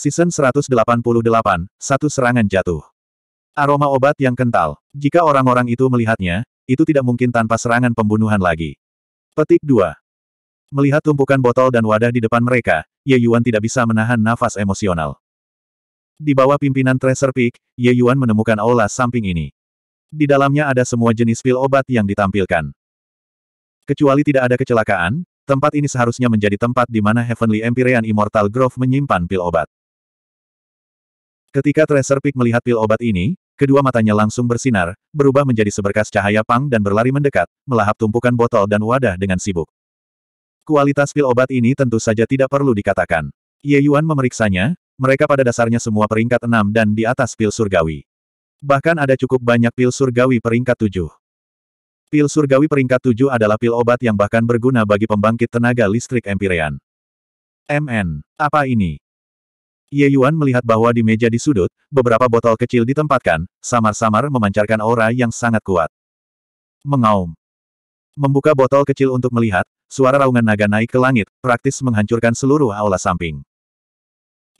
Season 188, satu serangan jatuh. Aroma obat yang kental. Jika orang-orang itu melihatnya, itu tidak mungkin tanpa serangan pembunuhan lagi. Petik 2. Melihat tumpukan botol dan wadah di depan mereka, Ye Yuan tidak bisa menahan nafas emosional. Di bawah pimpinan Tracer Peak, Ye Yuan menemukan aula samping ini. Di dalamnya ada semua jenis pil obat yang ditampilkan. Kecuali tidak ada kecelakaan, tempat ini seharusnya menjadi tempat di mana Heavenly Empyrean Immortal Grove menyimpan pil obat. Ketika Tracer Peak melihat pil obat ini, kedua matanya langsung bersinar, berubah menjadi seberkas cahaya pang dan berlari mendekat, melahap tumpukan botol dan wadah dengan sibuk. Kualitas pil obat ini tentu saja tidak perlu dikatakan. Ye Yuan memeriksanya, mereka pada dasarnya semua peringkat enam dan di atas pil surgawi. Bahkan ada cukup banyak pil surgawi peringkat tujuh. Pil surgawi peringkat tujuh adalah pil obat yang bahkan berguna bagi pembangkit tenaga listrik Empyrean. MN, apa ini? Ye Yuan melihat bahwa di meja di sudut, beberapa botol kecil ditempatkan, samar-samar memancarkan aura yang sangat kuat. Mengaum. Membuka botol kecil untuk melihat, suara raungan naga naik ke langit, praktis menghancurkan seluruh aula samping.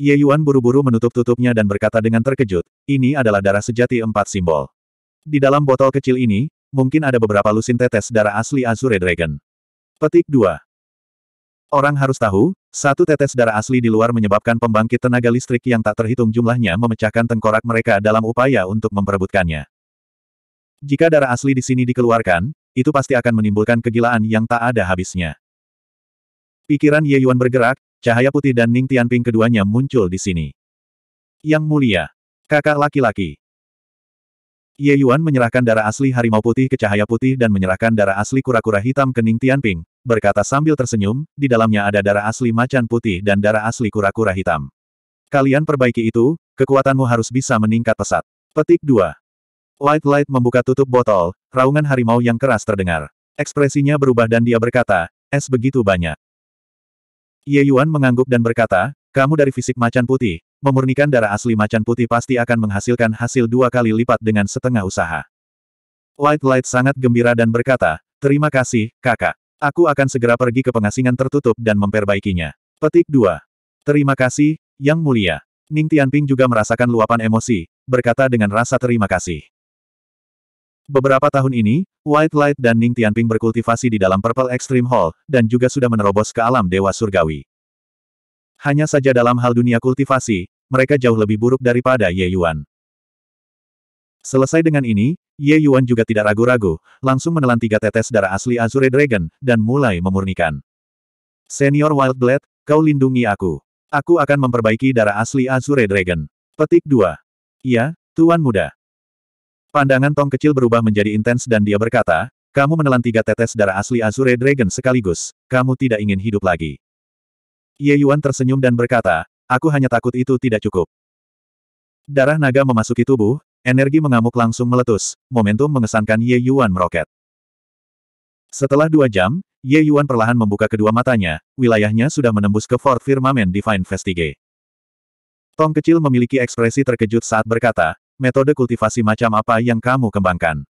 Ye Yuan buru-buru menutup tutupnya dan berkata dengan terkejut, ini adalah darah sejati empat simbol. Di dalam botol kecil ini, mungkin ada beberapa lusin tetes darah asli Azure Dragon. Petik 2. Orang harus tahu, satu tetes darah asli di luar menyebabkan pembangkit tenaga listrik yang tak terhitung jumlahnya memecahkan tengkorak mereka dalam upaya untuk memperebutkannya. Jika darah asli di sini dikeluarkan, itu pasti akan menimbulkan kegilaan yang tak ada habisnya. Pikiran Ye Yuan bergerak, cahaya putih dan Ning Tianping keduanya muncul di sini. Yang mulia, kakak laki-laki, Ye Yuan menyerahkan darah asli harimau putih ke cahaya putih dan menyerahkan darah asli kura-kura hitam ke Ning Tianping, berkata sambil tersenyum, di dalamnya ada darah asli macan putih dan darah asli kura-kura hitam. Kalian perbaiki itu, kekuatanmu harus bisa meningkat pesat. Petik 2. White Light membuka tutup botol, raungan harimau yang keras terdengar. Ekspresinya berubah dan dia berkata, es begitu banyak. Ye Yuan mengangguk dan berkata, kamu dari fisik macan putih, memurnikan darah asli macan putih pasti akan menghasilkan hasil dua kali lipat dengan setengah usaha. White Light sangat gembira dan berkata, Terima kasih, kakak. Aku akan segera pergi ke pengasingan tertutup dan memperbaikinya. Petik 2. Terima kasih, Yang Mulia. Ning Tianping juga merasakan luapan emosi, berkata dengan rasa terima kasih. Beberapa tahun ini, White Light dan Ning Tianping berkultivasi di dalam Purple Extreme Hall, dan juga sudah menerobos ke alam Dewa Surgawi. Hanya saja dalam hal dunia kultivasi, mereka jauh lebih buruk daripada Ye Yuan. Selesai dengan ini, Ye Yuan juga tidak ragu-ragu, langsung menelan tiga tetes darah asli Azure Dragon, dan mulai memurnikan. Senior Wild Blade, kau lindungi aku. Aku akan memperbaiki darah asli Azure Dragon. Petik 2. Iya, Tuan Muda. Pandangan Tong kecil berubah menjadi intens dan dia berkata, kamu menelan tiga tetes darah asli Azure Dragon sekaligus, kamu tidak ingin hidup lagi. Ye Yuan tersenyum dan berkata, aku hanya takut itu tidak cukup. Darah naga memasuki tubuh, energi mengamuk langsung meletus, momentum mengesankan Ye Yuan meroket. Setelah dua jam, Ye Yuan perlahan membuka kedua matanya, wilayahnya sudah menembus ke Fort Firmament Divine Vestige. Tong kecil memiliki ekspresi terkejut saat berkata, metode kultivasi macam apa yang kamu kembangkan?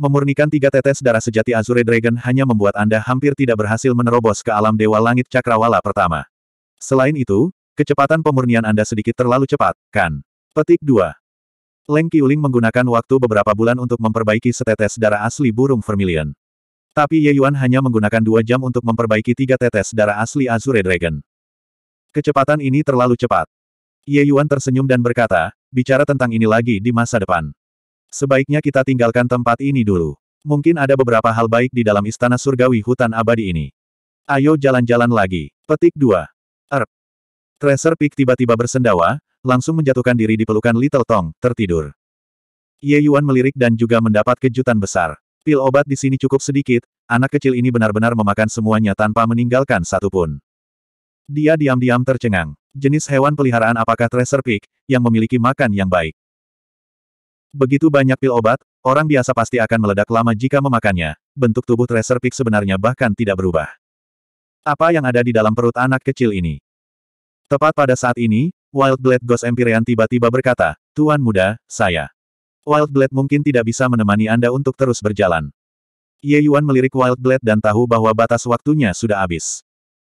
Memurnikan tiga tetes darah sejati Azure Dragon hanya membuat Anda hampir tidak berhasil menerobos ke alam Dewa Langit Cakrawala pertama. Selain itu, kecepatan pemurnian Anda sedikit terlalu cepat, kan? Petik 2. Leng Qiuling menggunakan waktu beberapa bulan untuk memperbaiki setetes darah asli burung vermilion. Tapi Ye Yuan hanya menggunakan dua jam untuk memperbaiki tiga tetes darah asli Azure Dragon. Kecepatan ini terlalu cepat. Ye Yuan tersenyum dan berkata, bicara tentang ini lagi di masa depan. Sebaiknya kita tinggalkan tempat ini dulu. Mungkin ada beberapa hal baik di dalam istana surgawi hutan abadi ini. Ayo jalan-jalan lagi. Petik 2. Tracer Peak tiba-tiba bersendawa, langsung menjatuhkan diri di pelukan Little Tong, tertidur. Ye Yuan melirik dan juga mendapat kejutan besar. Pil obat di sini cukup sedikit, anak kecil ini benar-benar memakan semuanya tanpa meninggalkan satupun. Dia diam-diam tercengang. Jenis hewan peliharaan apakah Tracer Peak, yang memiliki makan yang baik? Begitu banyak pil obat, orang biasa pasti akan meledak lama jika memakannya. Bentuk tubuh Tracer Peak sebenarnya bahkan tidak berubah. Apa yang ada di dalam perut anak kecil ini? Tepat pada saat ini, Wild Blade Ghost Empyrean tiba-tiba berkata, Tuan muda, saya. Wild Blade mungkin tidak bisa menemani Anda untuk terus berjalan. Ye Yuan melirik Wild Blade dan tahu bahwa batas waktunya sudah habis.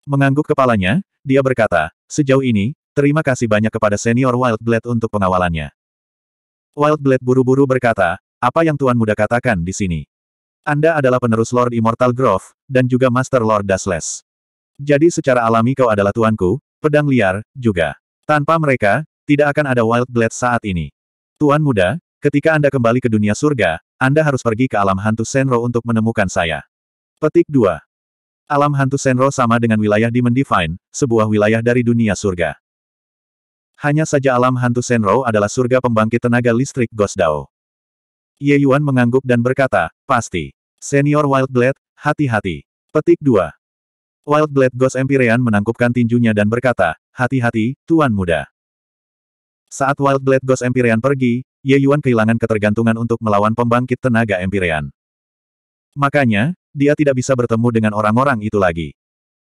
Mengangguk kepalanya, dia berkata, sejauh ini, terima kasih banyak kepada senior Wild Blade untuk pengawalannya. Wild Blade buru-buru berkata, apa yang Tuan muda katakan di sini? Anda adalah penerus Lord Immortal Grove, dan juga Master Lord Dasles. Jadi secara alami kau adalah tuanku, pedang liar, juga. Tanpa mereka, tidak akan ada Wild Blade saat ini. Tuan muda, ketika Anda kembali ke dunia surga, Anda harus pergi ke alam hantu Senro untuk menemukan saya. Petik 2. Alam hantu Senro sama dengan wilayah di Mendivine, sebuah wilayah dari dunia surga. Hanya saja alam hantu Senro adalah surga pembangkit tenaga listrik Ghost Dao. Ye Yuan mengangguk dan berkata, pasti. Senior Wild Blade, hati-hati. Petik 2. Wild Blade Ghost Empyrean menangkupkan tinjunya dan berkata, hati-hati, Tuan Muda. Saat Wild Blade Ghost Empyrean pergi, Ye Yuan kehilangan ketergantungan untuk melawan pembangkit tenaga Empyrean. Makanya, dia tidak bisa bertemu dengan orang-orang itu lagi.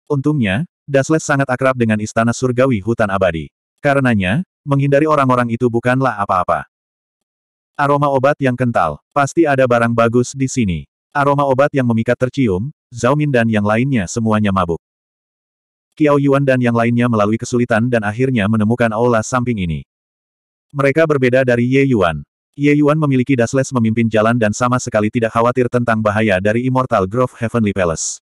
Untungnya, Dasles sangat akrab dengan istana surgawi hutan abadi. Karenanya, menghindari orang-orang itu bukanlah apa-apa. Aroma obat yang kental, pasti ada barang bagus di sini. Aroma obat yang memikat tercium, Zhao Min dan yang lainnya semuanya mabuk. Kiao Yuan dan yang lainnya melalui kesulitan dan akhirnya menemukan aula samping ini. Mereka berbeda dari Ye Yuan. Ye Yuan memiliki dasles memimpin jalan dan sama sekali tidak khawatir tentang bahaya dari Immortal Grove Heavenly Palace.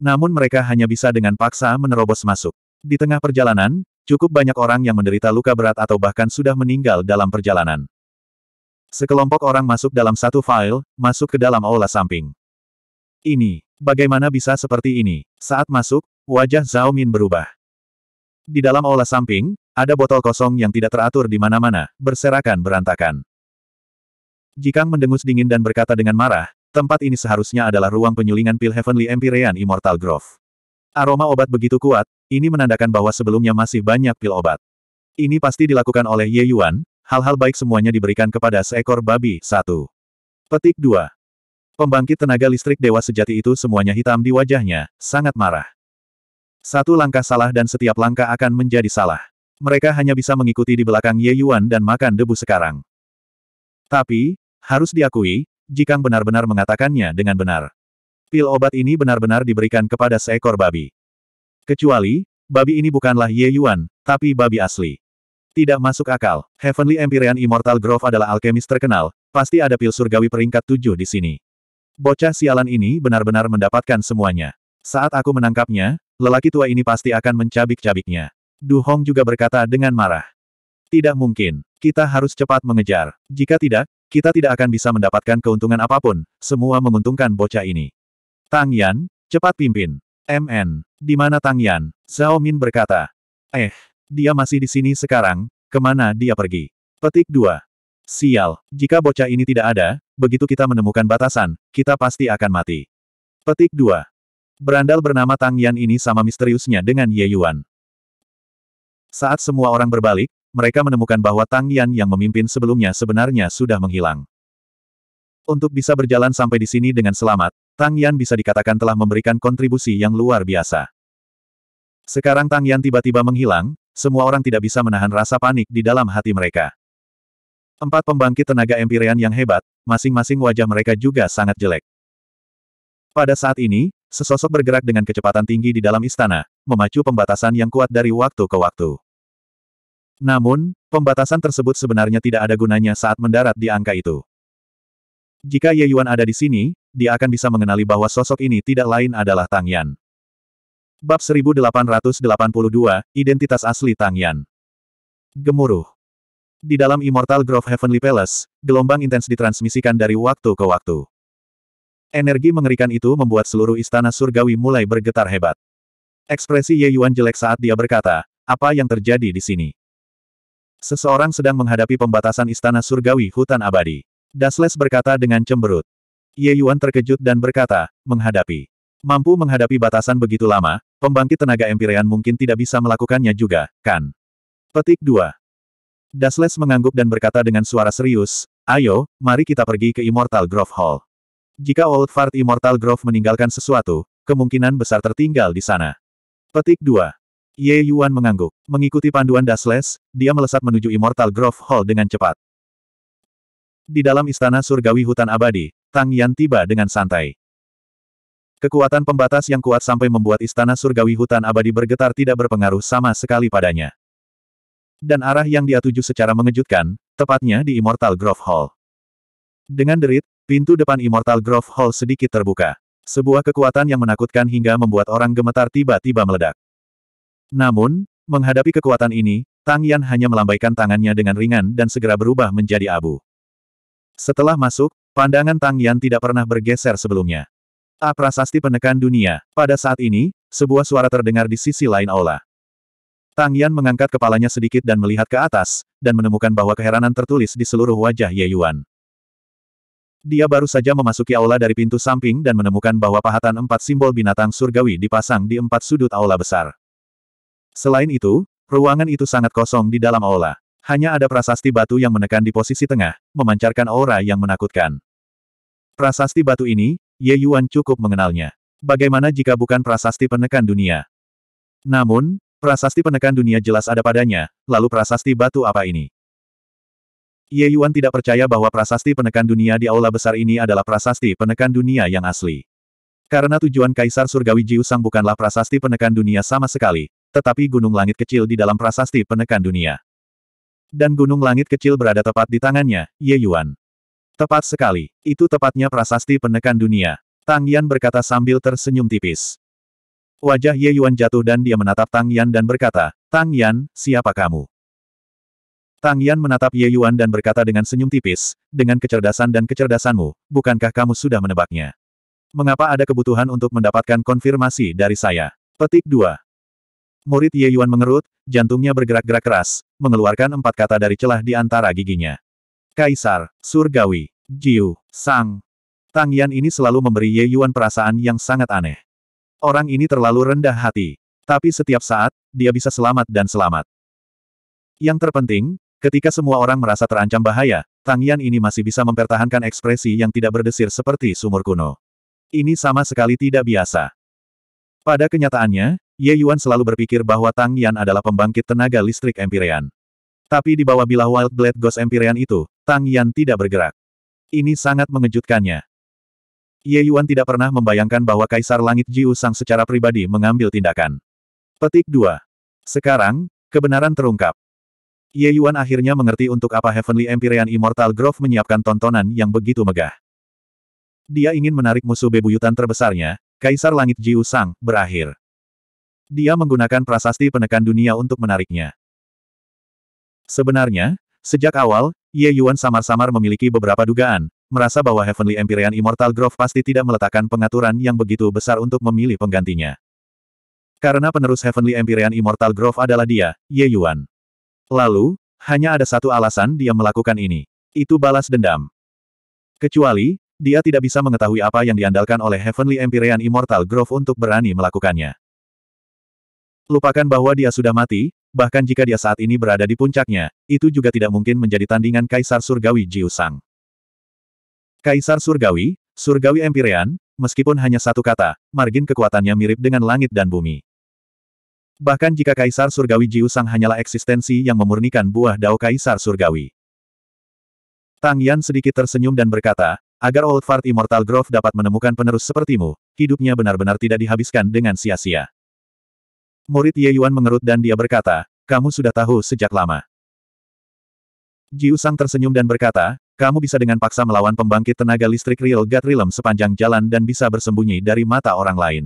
Namun mereka hanya bisa dengan paksa menerobos masuk. Di tengah perjalanan, cukup banyak orang yang menderita luka berat atau bahkan sudah meninggal dalam perjalanan. Sekelompok orang masuk dalam satu file, masuk ke dalam aula samping. Ini, bagaimana bisa seperti ini? Saat masuk, wajah Zhao Min berubah. Di dalam aula samping, ada botol kosong yang tidak teratur di mana-mana, berserakan berantakan. Jikang mendengus dingin dan berkata dengan marah, tempat ini seharusnya adalah ruang penyulingan Pil Heavenly Empyrean Immortal Grove. Aroma obat begitu kuat, ini menandakan bahwa sebelumnya masih banyak pil obat. Ini pasti dilakukan oleh Ye Yuan, hal-hal baik semuanya diberikan kepada seekor babi. 1. Petik 2. Pembangkit tenaga listrik dewa sejati itu semuanya hitam di wajahnya, sangat marah. Satu langkah salah dan setiap langkah akan menjadi salah. Mereka hanya bisa mengikuti di belakang Ye Yuan dan makan debu sekarang. Tapi, harus diakui, Jikang benar-benar mengatakannya dengan benar. Pil obat ini benar-benar diberikan kepada seekor babi. Kecuali, babi ini bukanlah Ye Yuan, tapi babi asli. Tidak masuk akal, Heavenly Empyrean Immortal Grove adalah alkemis terkenal, pasti ada pil surgawi peringkat tujuh di sini. Bocah sialan ini benar-benar mendapatkan semuanya. Saat aku menangkapnya, lelaki tua ini pasti akan mencabik-cabiknya. Du Hong juga berkata dengan marah. Tidak mungkin. Kita harus cepat mengejar. Jika tidak, kita tidak akan bisa mendapatkan keuntungan apapun. Semua menguntungkan bocah ini. Tang Yan, cepat pimpin. MN. Di mana Tang Yan? Zhao Min berkata. Eh, dia masih di sini sekarang. Kemana dia pergi? Petik 2. Sial, jika bocah ini tidak ada, begitu kita menemukan batasan, kita pasti akan mati. Petik 2. Berandal bernama Tang Yan ini sama misteriusnya dengan Ye Yuan. Saat semua orang berbalik, mereka menemukan bahwa Tang Yan yang memimpin sebelumnya sebenarnya sudah menghilang. Untuk bisa berjalan sampai di sini dengan selamat, Tang Yan bisa dikatakan telah memberikan kontribusi yang luar biasa. Sekarang Tang Yan tiba-tiba menghilang, semua orang tidak bisa menahan rasa panik di dalam hati mereka. Empat pembangkit tenaga empirian yang hebat, masing-masing wajah mereka juga sangat jelek. Pada saat ini, sesosok bergerak dengan kecepatan tinggi di dalam istana, memacu pembatasan yang kuat dari waktu ke waktu. Namun, pembatasan tersebut sebenarnya tidak ada gunanya saat mendarat di angka itu. Jika Ye Yuan ada di sini, dia akan bisa mengenali bahwa sosok ini tidak lain adalah Tang Yan. Bab 1882, Identitas Asli Tang Yan. Gemuruh. Di dalam Immortal Grove Heavenly Palace, gelombang intens ditransmisikan dari waktu ke waktu. Energi mengerikan itu membuat seluruh istana surgawi mulai bergetar hebat. Ekspresi Ye Yuan jelek saat dia berkata, apa yang terjadi di sini? Seseorang sedang menghadapi pembatasan istana surgawi hutan abadi. Dasles berkata dengan cemberut. Ye Yuan terkejut dan berkata, menghadapi. Mampu menghadapi batasan begitu lama, pembangkit tenaga empirian mungkin tidak bisa melakukannya juga, kan? Petik 2. Dasles mengangguk dan berkata dengan suara serius, Ayo, mari kita pergi ke Immortal Grove Hall. Jika Old Fart Immortal Grove meninggalkan sesuatu, kemungkinan besar tertinggal di sana. Petik 2. Ye Yuan mengangguk. Mengikuti panduan Dasles, dia melesat menuju Immortal Grove Hall dengan cepat. Di dalam istana surgawi hutan abadi, Tang Yan tiba dengan santai. Kekuatan pembatas yang kuat sampai membuat istana surgawi hutan abadi bergetar tidak berpengaruh sama sekali padanya dan arah yang dia tuju secara mengejutkan, tepatnya di Immortal Grove Hall. Dengan derit, pintu depan Immortal Grove Hall sedikit terbuka. Sebuah kekuatan yang menakutkan hingga membuat orang gemetar tiba-tiba meledak. Namun, menghadapi kekuatan ini, Tang Yan hanya melambaikan tangannya dengan ringan dan segera berubah menjadi abu. Setelah masuk, pandangan Tang Yan tidak pernah bergeser sebelumnya. A ah, prasasti penekan dunia. Pada saat ini, sebuah suara terdengar di sisi lain aula. Tang Yan mengangkat kepalanya sedikit dan melihat ke atas, dan menemukan bahwa keheranan tertulis di seluruh wajah Ye Yuan. Dia baru saja memasuki aula dari pintu samping dan menemukan bahwa pahatan empat simbol binatang surgawi dipasang di empat sudut aula besar. Selain itu, ruangan itu sangat kosong di dalam aula. Hanya ada prasasti batu yang menekan di posisi tengah, memancarkan aura yang menakutkan. Prasasti batu ini, Ye Yuan cukup mengenalnya. Bagaimana jika bukan prasasti penekan dunia? Namun, Prasasti penekan dunia jelas ada padanya, lalu prasasti batu apa ini? Ye Yuan tidak percaya bahwa prasasti penekan dunia di aula besar ini adalah prasasti penekan dunia yang asli. Karena tujuan Kaisar Surgawi Jiushang bukanlah prasasti penekan dunia sama sekali, tetapi gunung langit kecil di dalam prasasti penekan dunia. Dan gunung langit kecil berada tepat di tangannya, Ye Yuan. Tepat sekali, itu tepatnya prasasti penekan dunia. Tang Yan berkata sambil tersenyum tipis. Wajah Ye Yuan jatuh dan dia menatap Tang Yan dan berkata, Tang Yan, siapa kamu? Tang Yan menatap Ye Yuan dan berkata dengan senyum tipis, dengan kecerdasan dan kecerdasanmu, bukankah kamu sudah menebaknya? Mengapa ada kebutuhan untuk mendapatkan konfirmasi dari saya? Petik 2. Murid Ye Yuan mengerut, jantungnya bergerak-gerak keras, mengeluarkan empat kata dari celah di antara giginya. Kaisar, Surgawi, Jiu, Sang. Tang Yan ini selalu memberi Ye Yuan perasaan yang sangat aneh. Orang ini terlalu rendah hati. Tapi setiap saat, dia bisa selamat dan selamat. Yang terpenting, ketika semua orang merasa terancam bahaya, Tang Yan ini masih bisa mempertahankan ekspresi yang tidak berdesir seperti sumur kuno. Ini sama sekali tidak biasa. Pada kenyataannya, Ye Yuan selalu berpikir bahwa Tang Yan adalah pembangkit tenaga listrik Empyrean. Tapi di bawah bilah Wild Blade Ghost Empyrean itu, Tang Yan tidak bergerak. Ini sangat mengejutkannya. Ye Yuan tidak pernah membayangkan bahwa Kaisar Langit Jiu Sang secara pribadi mengambil tindakan. Petik 2. Sekarang, kebenaran terungkap. Ye Yuan akhirnya mengerti untuk apa Heavenly Empyrean Immortal Grove menyiapkan tontonan yang begitu megah. Dia ingin menarik musuh bebuyutan terbesarnya, Kaisar Langit Jiu Sang, berakhir. Dia menggunakan prasasti penekan dunia untuk menariknya. Sebenarnya, sejak awal, Ye Yuan samar-samar memiliki beberapa dugaan, merasa bahwa Heavenly Empyrean Immortal Grove pasti tidak meletakkan pengaturan yang begitu besar untuk memilih penggantinya. Karena penerus Heavenly Empyrean Immortal Grove adalah dia, Ye Yuan. Lalu, hanya ada satu alasan dia melakukan ini. Itu balas dendam. Kecuali, dia tidak bisa mengetahui apa yang diandalkan oleh Heavenly Empyrean Immortal Grove untuk berani melakukannya. Lupakan bahwa dia sudah mati, Bahkan jika dia saat ini berada di puncaknya, itu juga tidak mungkin menjadi tandingan Kaisar Surgawi Jiusang. Sang. Kaisar Surgawi, Surgawi Empyrean, meskipun hanya satu kata, margin kekuatannya mirip dengan langit dan bumi. Bahkan jika Kaisar Surgawi Jiusang hanyalah eksistensi yang memurnikan buah dao Kaisar Surgawi. Tang Yan sedikit tersenyum dan berkata, agar Old Fart Immortal Grove dapat menemukan penerus sepertimu, hidupnya benar-benar tidak dihabiskan dengan sia-sia. Murid Ye Yuan mengerut dan dia berkata, kamu sudah tahu sejak lama. Jiusang tersenyum dan berkata, kamu bisa dengan paksa melawan pembangkit tenaga listrik Real God Realm sepanjang jalan dan bisa bersembunyi dari mata orang lain.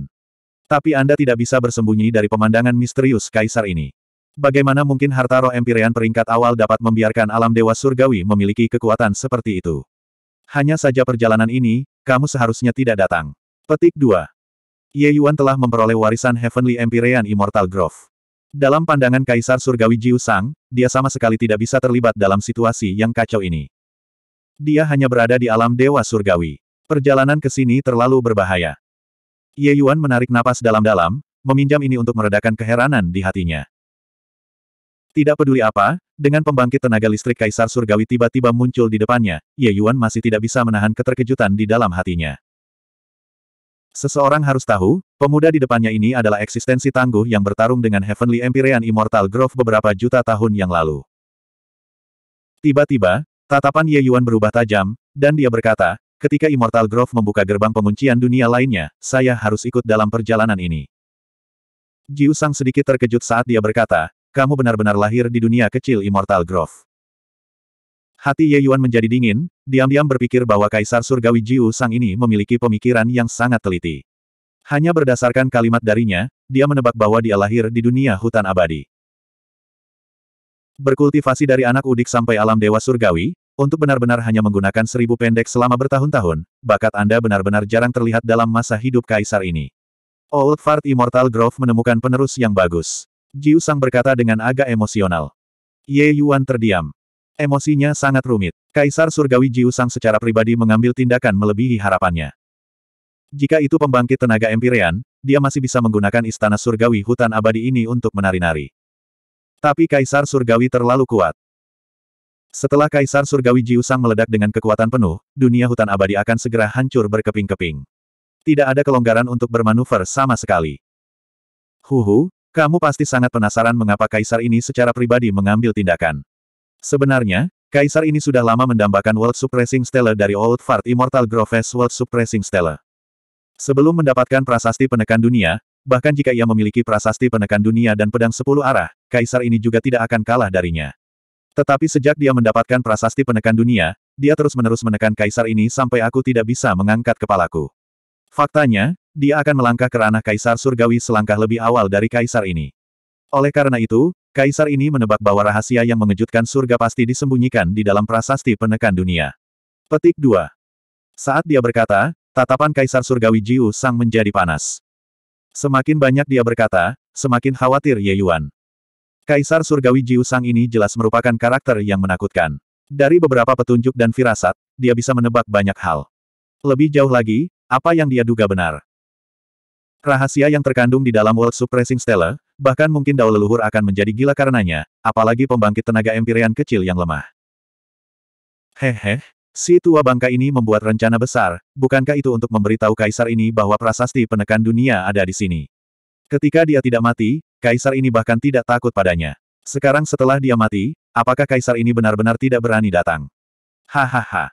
Tapi Anda tidak bisa bersembunyi dari pemandangan misterius kaisar ini. Bagaimana mungkin harta roh Empyrean peringkat awal dapat membiarkan alam dewa surgawi memiliki kekuatan seperti itu? Hanya saja perjalanan ini, kamu seharusnya tidak datang. Petik 2. Ye Yuan telah memperoleh warisan Heavenly Empyrean Immortal Grove. Dalam pandangan Kaisar Surgawi Jiu dia sama sekali tidak bisa terlibat dalam situasi yang kacau ini. Dia hanya berada di alam dewa surgawi. Perjalanan ke sini terlalu berbahaya. Ye Yuan menarik napas dalam-dalam, meminjam ini untuk meredakan keheranan di hatinya. Tidak peduli apa, dengan pembangkit tenaga listrik Kaisar Surgawi tiba-tiba muncul di depannya, Ye Yuan masih tidak bisa menahan keterkejutan di dalam hatinya. Seseorang harus tahu, pemuda di depannya ini adalah eksistensi tangguh yang bertarung dengan Heavenly Empyrean Immortal Grove beberapa juta tahun yang lalu. Tiba-tiba, Tatapan Ye Yuan berubah tajam, dan dia berkata, ketika Immortal Grove membuka gerbang penguncian dunia lainnya, saya harus ikut dalam perjalanan ini. Jiu Sang sedikit terkejut saat dia berkata, kamu benar-benar lahir di dunia kecil Immortal Grove. Hati Ye Yuan menjadi dingin, diam-diam berpikir bahwa Kaisar Surgawi Jiu Sang ini memiliki pemikiran yang sangat teliti. Hanya berdasarkan kalimat darinya, dia menebak bahwa dia lahir di dunia hutan abadi. Berkultivasi dari anak udik sampai alam dewa surgawi, untuk benar-benar hanya menggunakan seribu pendek selama bertahun-tahun, bakat Anda benar-benar jarang terlihat dalam masa hidup kaisar ini. Old Fart Immortal Grove menemukan penerus yang bagus. Jiu Sang berkata dengan agak emosional. Ye Yuan terdiam. Emosinya sangat rumit. Kaisar Surgawi Jiu Sang secara pribadi mengambil tindakan melebihi harapannya. Jika itu pembangkit tenaga empirean, dia masih bisa menggunakan istana surgawi hutan abadi ini untuk menari-nari. Tapi Kaisar Surgawi terlalu kuat. Setelah Kaisar Surgawi Jiusang meledak dengan kekuatan penuh, dunia hutan abadi akan segera hancur berkeping-keping. Tidak ada kelonggaran untuk bermanuver sama sekali. Huhu, kamu pasti sangat penasaran mengapa Kaisar ini secara pribadi mengambil tindakan. Sebenarnya, Kaisar ini sudah lama mendambakan World Suppressing Stella dari Old Fart Immortal Groves World Suppressing Stella. Sebelum mendapatkan prasasti penekan dunia, bahkan jika ia memiliki prasasti penekan dunia dan pedang sepuluh arah, kaisar ini juga tidak akan kalah darinya. Tetapi sejak dia mendapatkan prasasti penekan dunia, dia terus-menerus menekan kaisar ini sampai aku tidak bisa mengangkat kepalaku. Faktanya, dia akan melangkah ke ranah kaisar surgawi selangkah lebih awal dari kaisar ini. Oleh karena itu, kaisar ini menebak bahwa rahasia yang mengejutkan surga pasti disembunyikan di dalam prasasti penekan dunia. Petik 2. Saat dia berkata, tatapan kaisar surgawi Jiu Sang menjadi panas. Semakin banyak dia berkata, semakin khawatir Ye Yuan. Kaisar Surgawi Jiu Sang ini jelas merupakan karakter yang menakutkan. Dari beberapa petunjuk dan firasat, dia bisa menebak banyak hal. Lebih jauh lagi, apa yang dia duga benar. Rahasia yang terkandung di dalam World Suppressing Stella, bahkan mungkin Dao Leluhur akan menjadi gila karenanya, apalagi pembangkit tenaga empirian kecil yang lemah. Hehe, Si tua bangka ini membuat rencana besar, bukankah itu untuk memberitahu kaisar ini bahwa prasasti penekan dunia ada di sini. Ketika dia tidak mati, kaisar ini bahkan tidak takut padanya. Sekarang setelah dia mati, apakah kaisar ini benar-benar tidak berani datang? Hahaha.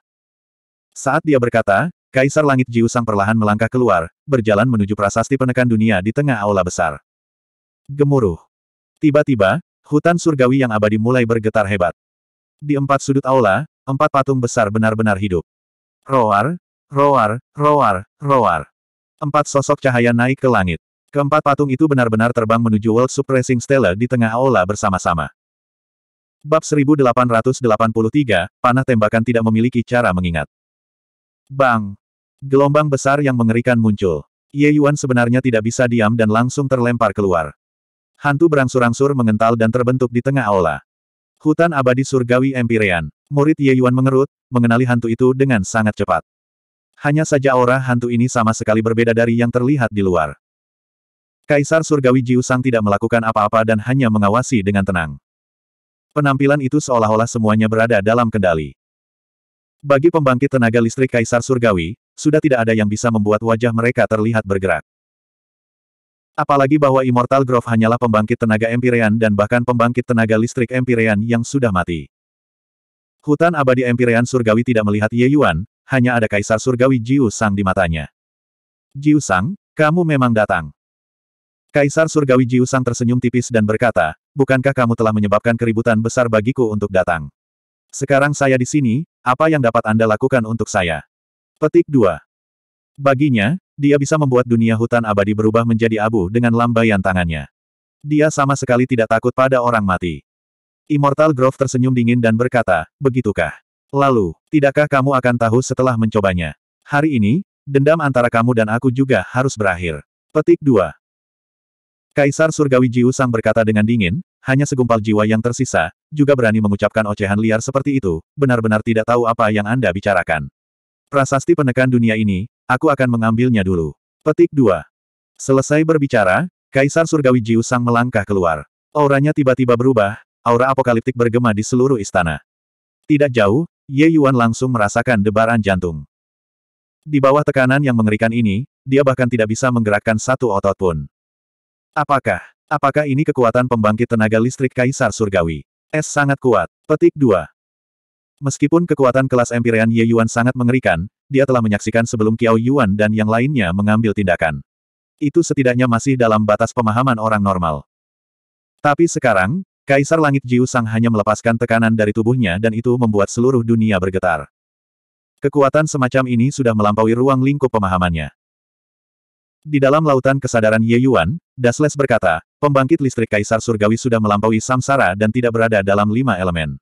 Saat dia berkata, Kaisar Langit Jiusang perlahan melangkah keluar, berjalan menuju prasasti penekan dunia di tengah aula besar. Gemuruh. Tiba-tiba, hutan surgawi yang abadi mulai bergetar hebat. Di empat sudut aula, empat patung besar benar-benar hidup. Roar, roar, roar, roar. Empat sosok cahaya naik ke langit. Keempat patung itu benar-benar terbang menuju World Suppressing Stella di tengah aula bersama-sama. Bab 1883, panah tembakan tidak memiliki cara mengingat. Bang! Gelombang besar yang mengerikan muncul. Ye Yuan sebenarnya tidak bisa diam dan langsung terlempar keluar. Hantu berangsur-angsur mengental dan terbentuk di tengah aula. Hutan abadi surgawi Empyrean. Murid Ye Yuan mengerut, mengenali hantu itu dengan sangat cepat. Hanya saja aura hantu ini sama sekali berbeda dari yang terlihat di luar. Kaisar Surgawi Jiu tidak melakukan apa-apa dan hanya mengawasi dengan tenang. Penampilan itu seolah-olah semuanya berada dalam kendali. Bagi pembangkit tenaga listrik Kaisar Surgawi, sudah tidak ada yang bisa membuat wajah mereka terlihat bergerak. Apalagi bahwa Immortal Grove hanyalah pembangkit tenaga Empirean dan bahkan pembangkit tenaga listrik Empirean yang sudah mati. Hutan abadi Empyrean Surgawi tidak melihat Ye Yuan, hanya ada Kaisar Surgawi Jiu Sang di matanya. Jiu Sang, kamu memang datang. Kaisar Surgawi Jiu Sang tersenyum tipis dan berkata, bukankah kamu telah menyebabkan keributan besar bagiku untuk datang? Sekarang saya di sini, apa yang dapat Anda lakukan untuk saya? Petik 2. Baginya, dia bisa membuat dunia hutan abadi berubah menjadi abu dengan lambaian tangannya. Dia sama sekali tidak takut pada orang mati. Immortal Grove tersenyum dingin dan berkata, begitukah? Lalu, tidakkah kamu akan tahu setelah mencobanya? Hari ini, dendam antara kamu dan aku juga harus berakhir. Petik 2. Kaisar Surgawi Jiu berkata dengan dingin, hanya segumpal jiwa yang tersisa, juga berani mengucapkan ocehan liar seperti itu, benar-benar tidak tahu apa yang Anda bicarakan. Prasasti penekan dunia ini, aku akan mengambilnya dulu. Petik 2. Selesai berbicara, Kaisar Surgawi Jiu melangkah keluar. Auranya tiba-tiba berubah, aura apokaliptik bergema di seluruh istana. Tidak jauh, Ye Yuan langsung merasakan debaran jantung. Di bawah tekanan yang mengerikan ini, dia bahkan tidak bisa menggerakkan satu otot pun. Apakah, apakah ini kekuatan pembangkit tenaga listrik Kaisar Surgawi? Es sangat kuat. Petik 2. Meskipun kekuatan kelas Empyrean Ye Yuan sangat mengerikan, dia telah menyaksikan sebelum Qiao Yuan dan yang lainnya mengambil tindakan. Itu setidaknya masih dalam batas pemahaman orang normal. Tapi sekarang, Kaisar Langit Jiu Sang hanya melepaskan tekanan dari tubuhnya dan itu membuat seluruh dunia bergetar. Kekuatan semacam ini sudah melampaui ruang lingkup pemahamannya. Di dalam lautan kesadaran Ye Yuan, Dasles berkata, pembangkit listrik Kaisar Surgawi sudah melampaui samsara dan tidak berada dalam lima elemen.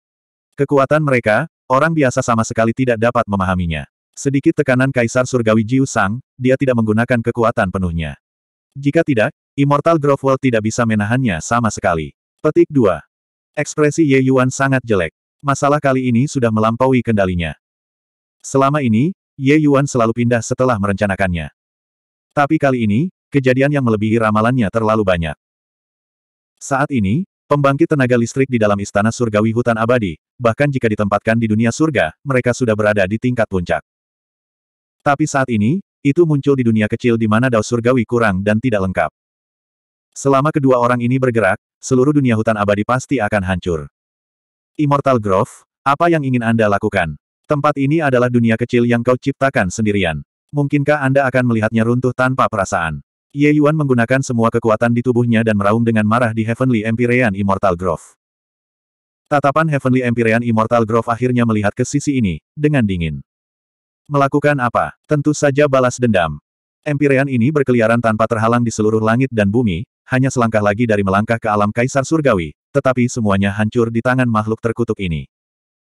Kekuatan mereka, orang biasa sama sekali tidak dapat memahaminya. Sedikit tekanan Kaisar Surgawi Jiu Sang, dia tidak menggunakan kekuatan penuhnya. Jika tidak, Immortal Grove World tidak bisa menahannya sama sekali. Petik 2. Ekspresi Ye Yuan sangat jelek. Masalah kali ini sudah melampaui kendalinya. Selama ini, Ye Yuan selalu pindah setelah merencanakannya. Tapi kali ini, kejadian yang melebihi ramalannya terlalu banyak. Saat ini, pembangkit tenaga listrik di dalam istana surgawi hutan abadi, bahkan jika ditempatkan di dunia surga, mereka sudah berada di tingkat puncak. Tapi saat ini, itu muncul di dunia kecil di mana dao surgawi kurang dan tidak lengkap. Selama kedua orang ini bergerak, seluruh dunia hutan abadi pasti akan hancur. Immortal Grove, apa yang ingin Anda lakukan? Tempat ini adalah dunia kecil yang kau ciptakan sendirian. Mungkinkah Anda akan melihatnya runtuh tanpa perasaan? Ye Yuan menggunakan semua kekuatan di tubuhnya dan meraung dengan marah di Heavenly Empyrean Immortal Grove. Tatapan Heavenly Empyrean Immortal Grove akhirnya melihat ke sisi ini, dengan dingin. Melakukan apa? Tentu saja balas dendam. Empyrean ini berkeliaran tanpa terhalang di seluruh langit dan bumi, hanya selangkah lagi dari melangkah ke alam kaisar surgawi, tetapi semuanya hancur di tangan makhluk terkutuk ini.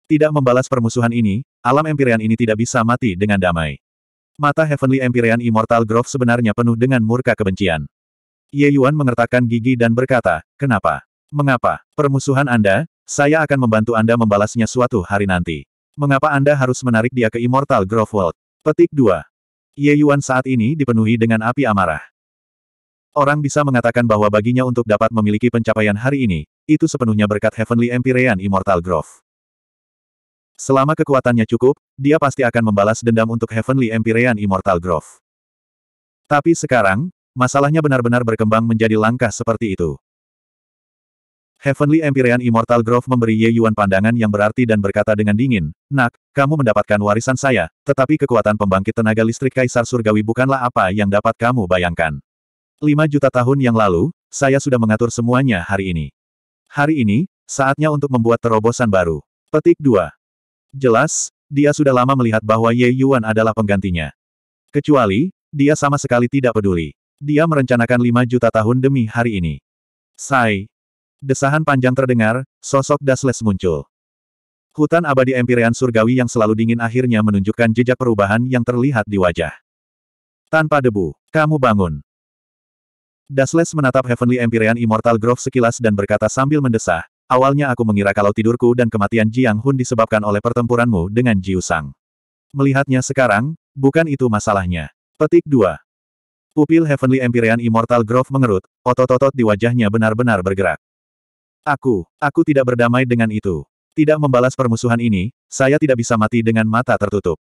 Tidak membalas permusuhan ini, alam Empyrean ini tidak bisa mati dengan damai. Mata Heavenly Empyrean Immortal Grove sebenarnya penuh dengan murka kebencian. Ye Yuan mengertakkan gigi dan berkata, Kenapa? Mengapa? Permusuhan Anda, saya akan membantu Anda membalasnya suatu hari nanti. Mengapa Anda harus menarik dia ke Immortal Grove World? Petik 2. Ye Yuan saat ini dipenuhi dengan api amarah. Orang bisa mengatakan bahwa baginya untuk dapat memiliki pencapaian hari ini, itu sepenuhnya berkat Heavenly Empyrean Immortal Grove. Selama kekuatannya cukup, dia pasti akan membalas dendam untuk Heavenly Empyrean Immortal Grove. Tapi sekarang, masalahnya benar-benar berkembang menjadi langkah seperti itu. Heavenly Empyrean Immortal Grove memberi Ye Yuan pandangan yang berarti dan berkata dengan dingin, Nak, kamu mendapatkan warisan saya, tetapi kekuatan pembangkit tenaga listrik Kaisar Surgawi bukanlah apa yang dapat kamu bayangkan. 5 juta tahun yang lalu, saya sudah mengatur semuanya hari ini. Hari ini, saatnya untuk membuat terobosan baru. Petik 2. Jelas, dia sudah lama melihat bahwa Ye Yuan adalah penggantinya. Kecuali, dia sama sekali tidak peduli. Dia merencanakan 5 juta tahun demi hari ini. Sai. Desahan panjang terdengar, sosok Dasles muncul. Hutan abadi empirean surgawi yang selalu dingin akhirnya menunjukkan jejak perubahan yang terlihat di wajah. Tanpa debu, kamu bangun. Dasles menatap Heavenly Empyrean Immortal Grove sekilas dan berkata sambil mendesah, awalnya aku mengira kalau tidurku dan kematian Jiang Hun disebabkan oleh pertempuranmu dengan Jiu Melihatnya sekarang, bukan itu masalahnya. Petik 2. Pupil Heavenly Empyrean Immortal Grove mengerut, otot-otot di wajahnya benar-benar bergerak. Aku, aku tidak berdamai dengan itu. Tidak membalas permusuhan ini, saya tidak bisa mati dengan mata tertutup.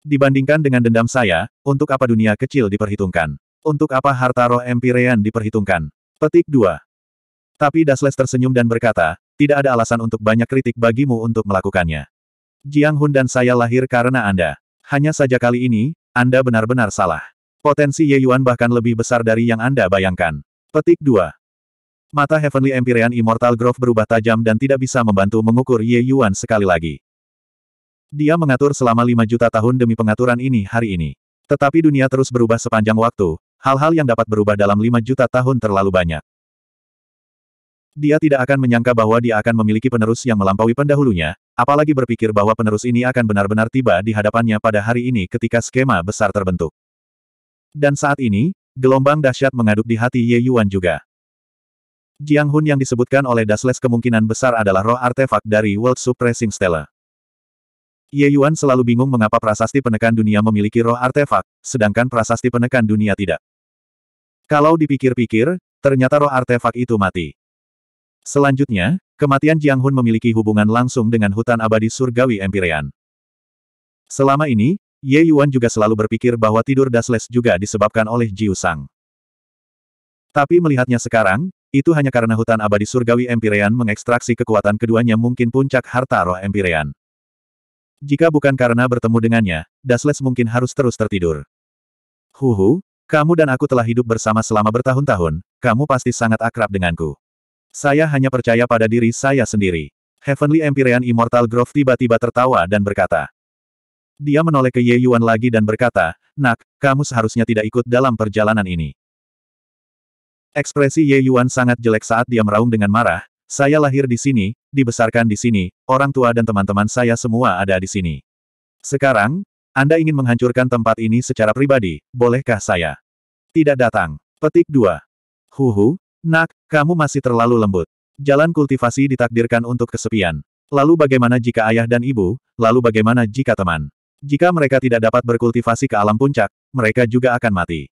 Dibandingkan dengan dendam saya, untuk apa dunia kecil diperhitungkan. Untuk apa harta roh Empyrean diperhitungkan? Petik 2. Tapi Dasles tersenyum dan berkata, tidak ada alasan untuk banyak kritik bagimu untuk melakukannya. Jiang Hun dan saya lahir karena Anda. Hanya saja kali ini, Anda benar-benar salah. Potensi Ye Yuan bahkan lebih besar dari yang Anda bayangkan. Petik 2. Mata Heavenly Empyrean Immortal Grove berubah tajam dan tidak bisa membantu mengukur Ye Yuan sekali lagi. Dia mengatur selama 5 juta tahun demi pengaturan ini hari ini. Tetapi dunia terus berubah sepanjang waktu, hal-hal yang dapat berubah dalam 5 juta tahun terlalu banyak. Dia tidak akan menyangka bahwa dia akan memiliki penerus yang melampaui pendahulunya, apalagi berpikir bahwa penerus ini akan benar-benar tiba di hadapannya pada hari ini ketika skema besar terbentuk. Dan saat ini, gelombang dahsyat mengaduk di hati Ye Yuan juga. Jiang Hun yang disebutkan oleh Dasles kemungkinan besar adalah roh artefak dari World Suppressing Stella. Ye Yuan selalu bingung mengapa prasasti penekan dunia memiliki roh artefak, sedangkan prasasti penekan dunia tidak. Kalau dipikir-pikir, ternyata roh artefak itu mati. Selanjutnya, kematian Jiang Hun memiliki hubungan langsung dengan hutan abadi surgawi Empyrean. Selama ini, Ye Yuan juga selalu berpikir bahwa tidur Dasles juga disebabkan oleh Jiu Sang. Tapi melihatnya sekarang, itu hanya karena hutan abadi surgawi Empyrean mengekstraksi kekuatan keduanya mungkin puncak harta roh Empyrean. Jika bukan karena bertemu dengannya, Dasles mungkin harus terus tertidur. Huhu, kamu dan aku telah hidup bersama selama bertahun-tahun, kamu pasti sangat akrab denganku. Saya hanya percaya pada diri saya sendiri. Heavenly Empyrean Immortal Grove tiba-tiba tertawa dan berkata. Dia menoleh ke Ye Yuan lagi dan berkata, Nak, kamu seharusnya tidak ikut dalam perjalanan ini. Ekspresi Ye Yuan sangat jelek saat dia meraung dengan marah, saya lahir di sini, dibesarkan di sini, orang tua dan teman-teman saya semua ada di sini. Sekarang, anda ingin menghancurkan tempat ini secara pribadi, bolehkah saya? Tidak datang. Petik 2. Huhu, nak, kamu masih terlalu lembut. Jalan kultivasi ditakdirkan untuk kesepian. Lalu bagaimana jika ayah dan ibu, lalu bagaimana jika teman? Jika mereka tidak dapat berkultivasi ke alam puncak, mereka juga akan mati.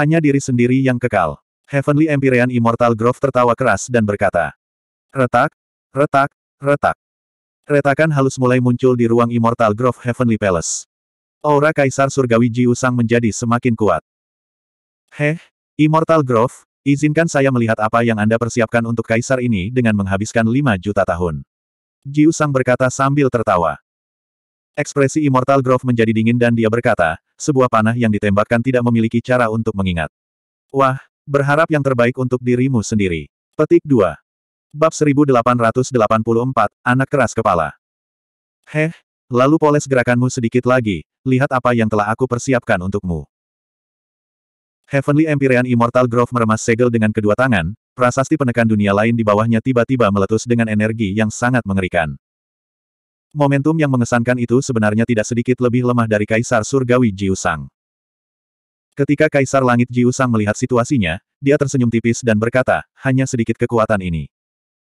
Hanya diri sendiri yang kekal. Heavenly Empyrean Immortal Grove tertawa keras dan berkata, Retak, retak, retak. Retakan halus mulai muncul di ruang Immortal Grove Heavenly Palace. Aura Kaisar Surgawi Ji Usang menjadi semakin kuat. Heh, Immortal Grove, izinkan saya melihat apa yang Anda persiapkan untuk Kaisar ini dengan menghabiskan 5 juta tahun. Ji Usang berkata sambil tertawa. Ekspresi Immortal Grove menjadi dingin dan dia berkata, sebuah panah yang ditembakkan tidak memiliki cara untuk mengingat. Wah, berharap yang terbaik untuk dirimu sendiri. Petik 2. Bab 1884, Anak Keras Kepala. Heh, Lalu poles gerakanmu sedikit lagi, lihat apa yang telah aku persiapkan untukmu. Heavenly Empyrean Immortal Grove meremas segel dengan kedua tangan, prasasti penekan dunia lain di bawahnya tiba-tiba meletus dengan energi yang sangat mengerikan. Momentum yang mengesankan itu sebenarnya tidak sedikit lebih lemah dari Kaisar Surgawi Jiusang. Ketika Kaisar Langit Jiusang melihat situasinya, dia tersenyum tipis dan berkata, hanya sedikit kekuatan ini.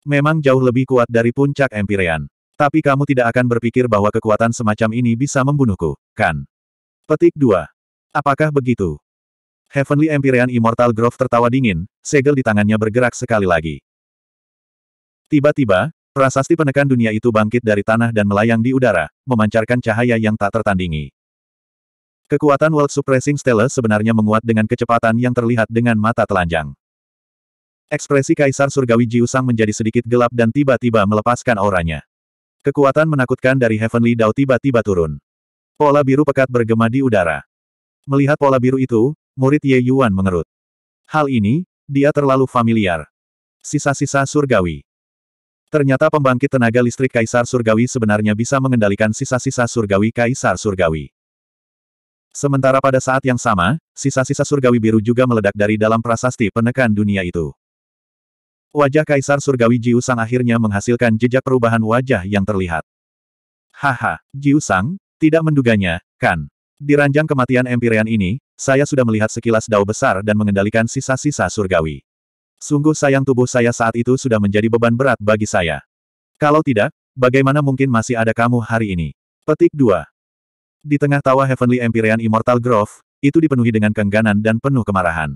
Memang jauh lebih kuat dari puncak Empyrean. Tapi kamu tidak akan berpikir bahwa kekuatan semacam ini bisa membunuhku, kan? Petik 2. Apakah begitu? Heavenly Empyrean Immortal Grove tertawa dingin, segel di tangannya bergerak sekali lagi. Tiba-tiba, prasasti penekan dunia itu bangkit dari tanah dan melayang di udara, memancarkan cahaya yang tak tertandingi. Kekuatan World Suppressing Stella sebenarnya menguat dengan kecepatan yang terlihat dengan mata telanjang. Ekspresi Kaisar Surgawi Jiusang menjadi sedikit gelap dan tiba-tiba melepaskan auranya. Kekuatan menakutkan dari Heavenly Dao tiba-tiba turun. Pola biru pekat bergema di udara. Melihat pola biru itu, murid Ye Yuan mengerut. Hal ini, dia terlalu familiar. Sisa-sisa surgawi. Ternyata pembangkit tenaga listrik Kaisar Surgawi sebenarnya bisa mengendalikan sisa-sisa surgawi Kaisar Surgawi. Sementara pada saat yang sama, sisa-sisa surgawi biru juga meledak dari dalam prasasti penekan dunia itu. Wajah Kaisar Surgawi Jiusang akhirnya menghasilkan jejak perubahan wajah yang terlihat. Haha, Jiusang, tidak menduganya, kan? Di ranjang kematian Empyrean ini, saya sudah melihat sekilas dao besar dan mengendalikan sisa-sisa surgawi. Sungguh sayang tubuh saya saat itu sudah menjadi beban berat bagi saya. Kalau tidak, bagaimana mungkin masih ada kamu hari ini? Petik 2. Di tengah tawa Heavenly Empyrean Immortal Grove, itu dipenuhi dengan kengganan dan penuh kemarahan.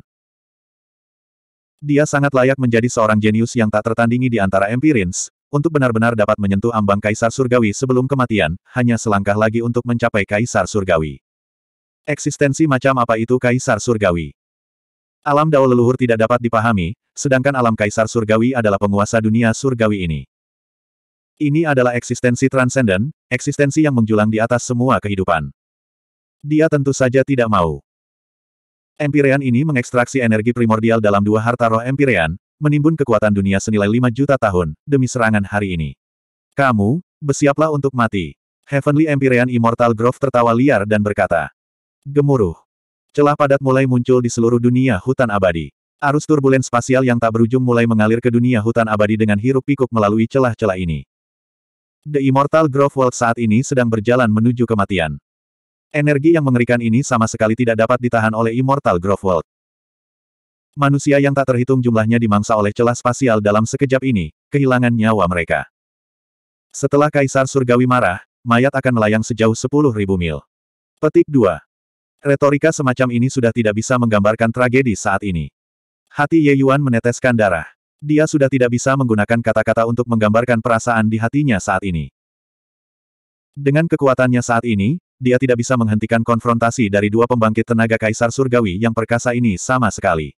Dia sangat layak menjadi seorang jenius yang tak tertandingi di antara empirins, untuk benar-benar dapat menyentuh ambang kaisar surgawi sebelum kematian, hanya selangkah lagi untuk mencapai kaisar surgawi. Eksistensi macam apa itu kaisar surgawi? Alam dao leluhur tidak dapat dipahami, sedangkan alam kaisar surgawi adalah penguasa dunia surgawi ini. Ini adalah eksistensi transenden, eksistensi yang menjulang di atas semua kehidupan. Dia tentu saja tidak mau. Empirean ini mengekstraksi energi primordial dalam dua harta roh Empirean, menimbun kekuatan dunia senilai 5 juta tahun, demi serangan hari ini. Kamu, bersiaplah untuk mati. Heavenly Empirean Immortal Grove tertawa liar dan berkata. Gemuruh. Celah padat mulai muncul di seluruh dunia hutan abadi. Arus turbulen spasial yang tak berujung mulai mengalir ke dunia hutan abadi dengan hiruk pikuk melalui celah-celah ini. The Immortal Grove World saat ini sedang berjalan menuju kematian. Energi yang mengerikan ini sama sekali tidak dapat ditahan oleh Immortal Grove World. Manusia yang tak terhitung jumlahnya dimangsa oleh celah spasial dalam sekejap ini, kehilangan nyawa mereka. Setelah Kaisar Surgawi marah, mayat akan melayang sejauh 10.000 mil. Petik 2. Retorika semacam ini sudah tidak bisa menggambarkan tragedi saat ini. Hati Ye Yuan meneteskan darah. Dia sudah tidak bisa menggunakan kata-kata untuk menggambarkan perasaan di hatinya saat ini. Dengan kekuatannya saat ini, dia tidak bisa menghentikan konfrontasi dari dua pembangkit tenaga kaisar surgawi yang perkasa ini sama sekali.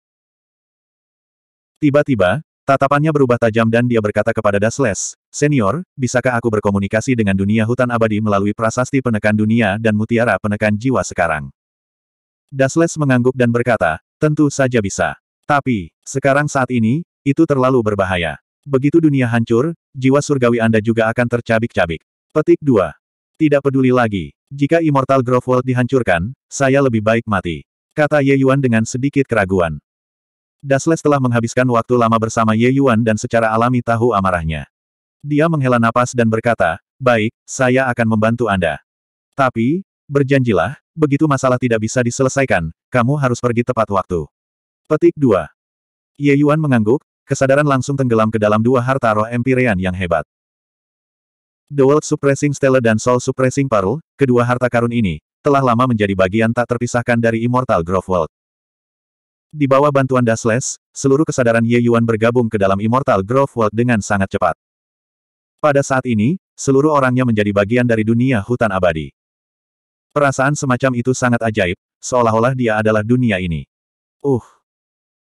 Tiba-tiba, tatapannya berubah tajam dan dia berkata kepada Dasles, Senior, bisakah aku berkomunikasi dengan dunia hutan abadi melalui prasasti penekan dunia dan mutiara penekan jiwa sekarang? Dasles mengangguk dan berkata, tentu saja bisa. Tapi, sekarang saat ini, itu terlalu berbahaya. Begitu dunia hancur, jiwa surgawi Anda juga akan tercabik-cabik. Petik 2. Tidak peduli lagi, jika Immortal Grove World dihancurkan, saya lebih baik mati. Kata Ye Yuan dengan sedikit keraguan. Dasles telah menghabiskan waktu lama bersama Ye Yuan dan secara alami tahu amarahnya. Dia menghela napas dan berkata, baik, saya akan membantu Anda. Tapi, berjanjilah, begitu masalah tidak bisa diselesaikan, kamu harus pergi tepat waktu. Petik 2. Ye Yuan mengangguk, kesadaran langsung tenggelam ke dalam dua harta roh Empyrean yang hebat. The World Suppressing Stella dan Soul Suppressing Parul, kedua harta karun ini, telah lama menjadi bagian tak terpisahkan dari Immortal Grove World. Di bawah bantuan Dasles, seluruh kesadaran Ye Yuan bergabung ke dalam Immortal Grove World dengan sangat cepat. Pada saat ini, seluruh orangnya menjadi bagian dari dunia hutan abadi. Perasaan semacam itu sangat ajaib, seolah-olah dia adalah dunia ini. Uh!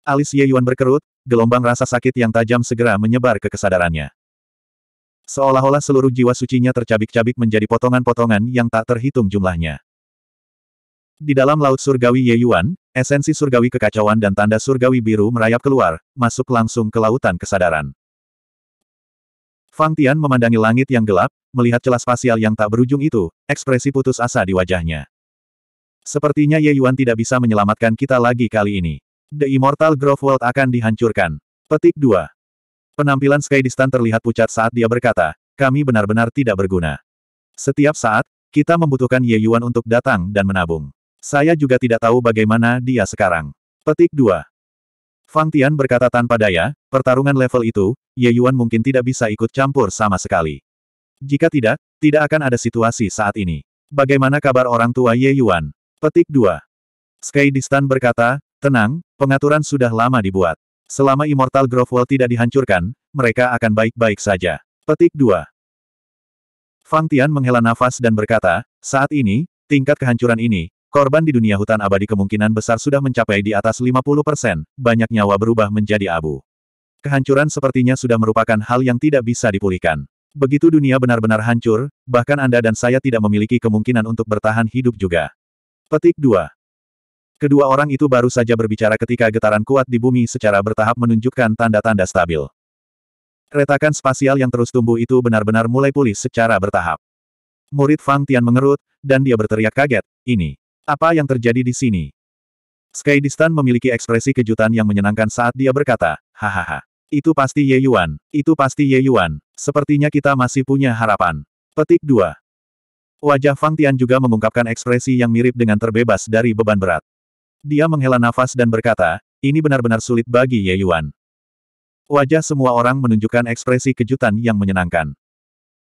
Alis Ye Yuan berkerut, gelombang rasa sakit yang tajam segera menyebar ke kesadarannya. Seolah-olah seluruh jiwa sucinya tercabik-cabik menjadi potongan-potongan yang tak terhitung jumlahnya. Di dalam laut surgawi Yeyuan, esensi surgawi kekacauan dan tanda surgawi biru merayap keluar, masuk langsung ke lautan kesadaran. Fang Tian memandangi langit yang gelap, melihat celah spasial yang tak berujung itu, ekspresi putus asa di wajahnya. Sepertinya Yeyuan tidak bisa menyelamatkan kita lagi kali ini. The Immortal Grove World akan dihancurkan. Petik 2. Penampilan Sky Distant terlihat pucat saat dia berkata, kami benar-benar tidak berguna. Setiap saat, kita membutuhkan Ye Yuan untuk datang dan menabung. Saya juga tidak tahu bagaimana dia sekarang. Petik 2. Fang Tian berkata tanpa daya, pertarungan level itu, Ye Yuan mungkin tidak bisa ikut campur sama sekali. Jika tidak, tidak akan ada situasi saat ini. Bagaimana kabar orang tua Ye Yuan? Petik 2. Sky Distant berkata, tenang, pengaturan sudah lama dibuat. Selama Immortal Grove Wall tidak dihancurkan, mereka akan baik-baik saja. Petik 2. Fang Tian menghela nafas dan berkata, saat ini, tingkat kehancuran ini, korban di dunia hutan abadi kemungkinan besar sudah mencapai di atas 50%, persen, banyak nyawa berubah menjadi abu. Kehancuran sepertinya sudah merupakan hal yang tidak bisa dipulihkan. Begitu dunia benar-benar hancur, bahkan Anda dan saya tidak memiliki kemungkinan untuk bertahan hidup juga. Petik 2. Kedua orang itu baru saja berbicara ketika getaran kuat di bumi secara bertahap menunjukkan tanda-tanda stabil. Retakan spasial yang terus tumbuh itu benar-benar mulai pulih secara bertahap. Murid Fang Tian mengerut, dan dia berteriak kaget, ini. Apa yang terjadi di sini? Sky Distan memiliki ekspresi kejutan yang menyenangkan saat dia berkata, hahaha. Itu pasti Ye Yuan, itu pasti Ye Yuan. Sepertinya kita masih punya harapan. Petik 2. Wajah Fang Tian juga mengungkapkan ekspresi yang mirip dengan terbebas dari beban berat. Dia menghela nafas dan berkata, ini benar-benar sulit bagi Ye Yuan. Wajah semua orang menunjukkan ekspresi kejutan yang menyenangkan.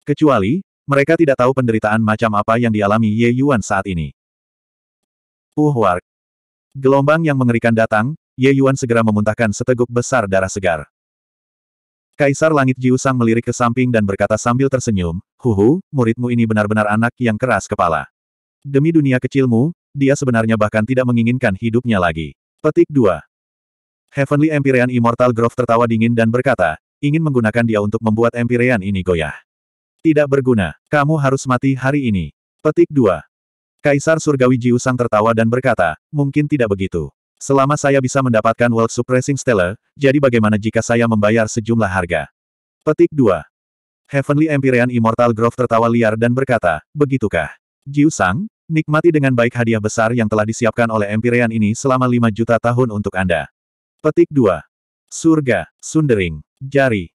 Kecuali, mereka tidak tahu penderitaan macam apa yang dialami Ye Yuan saat ini. Uhwark. Gelombang yang mengerikan datang, Ye Yuan segera memuntahkan seteguk besar darah segar. Kaisar Langit Jiusang melirik ke samping dan berkata sambil tersenyum, Huhu, muridmu ini benar-benar anak yang keras kepala. Demi dunia kecilmu, dia sebenarnya bahkan tidak menginginkan hidupnya lagi. Petik 2. Heavenly Empyrean Immortal Grove tertawa dingin dan berkata, ingin menggunakan dia untuk membuat Empyrean ini goyah. Tidak berguna, kamu harus mati hari ini. Petik 2. Kaisar Surgawi Jiusang tertawa dan berkata, mungkin tidak begitu. Selama saya bisa mendapatkan World Suppressing Stellar, jadi bagaimana jika saya membayar sejumlah harga? Petik 2. Heavenly Empyrean Immortal Grove tertawa liar dan berkata, begitukah? Jiusang, Nikmati dengan baik hadiah besar yang telah disiapkan oleh Empyrean ini selama 5 juta tahun untuk Anda. Petik 2. Surga, Sundering, Jari.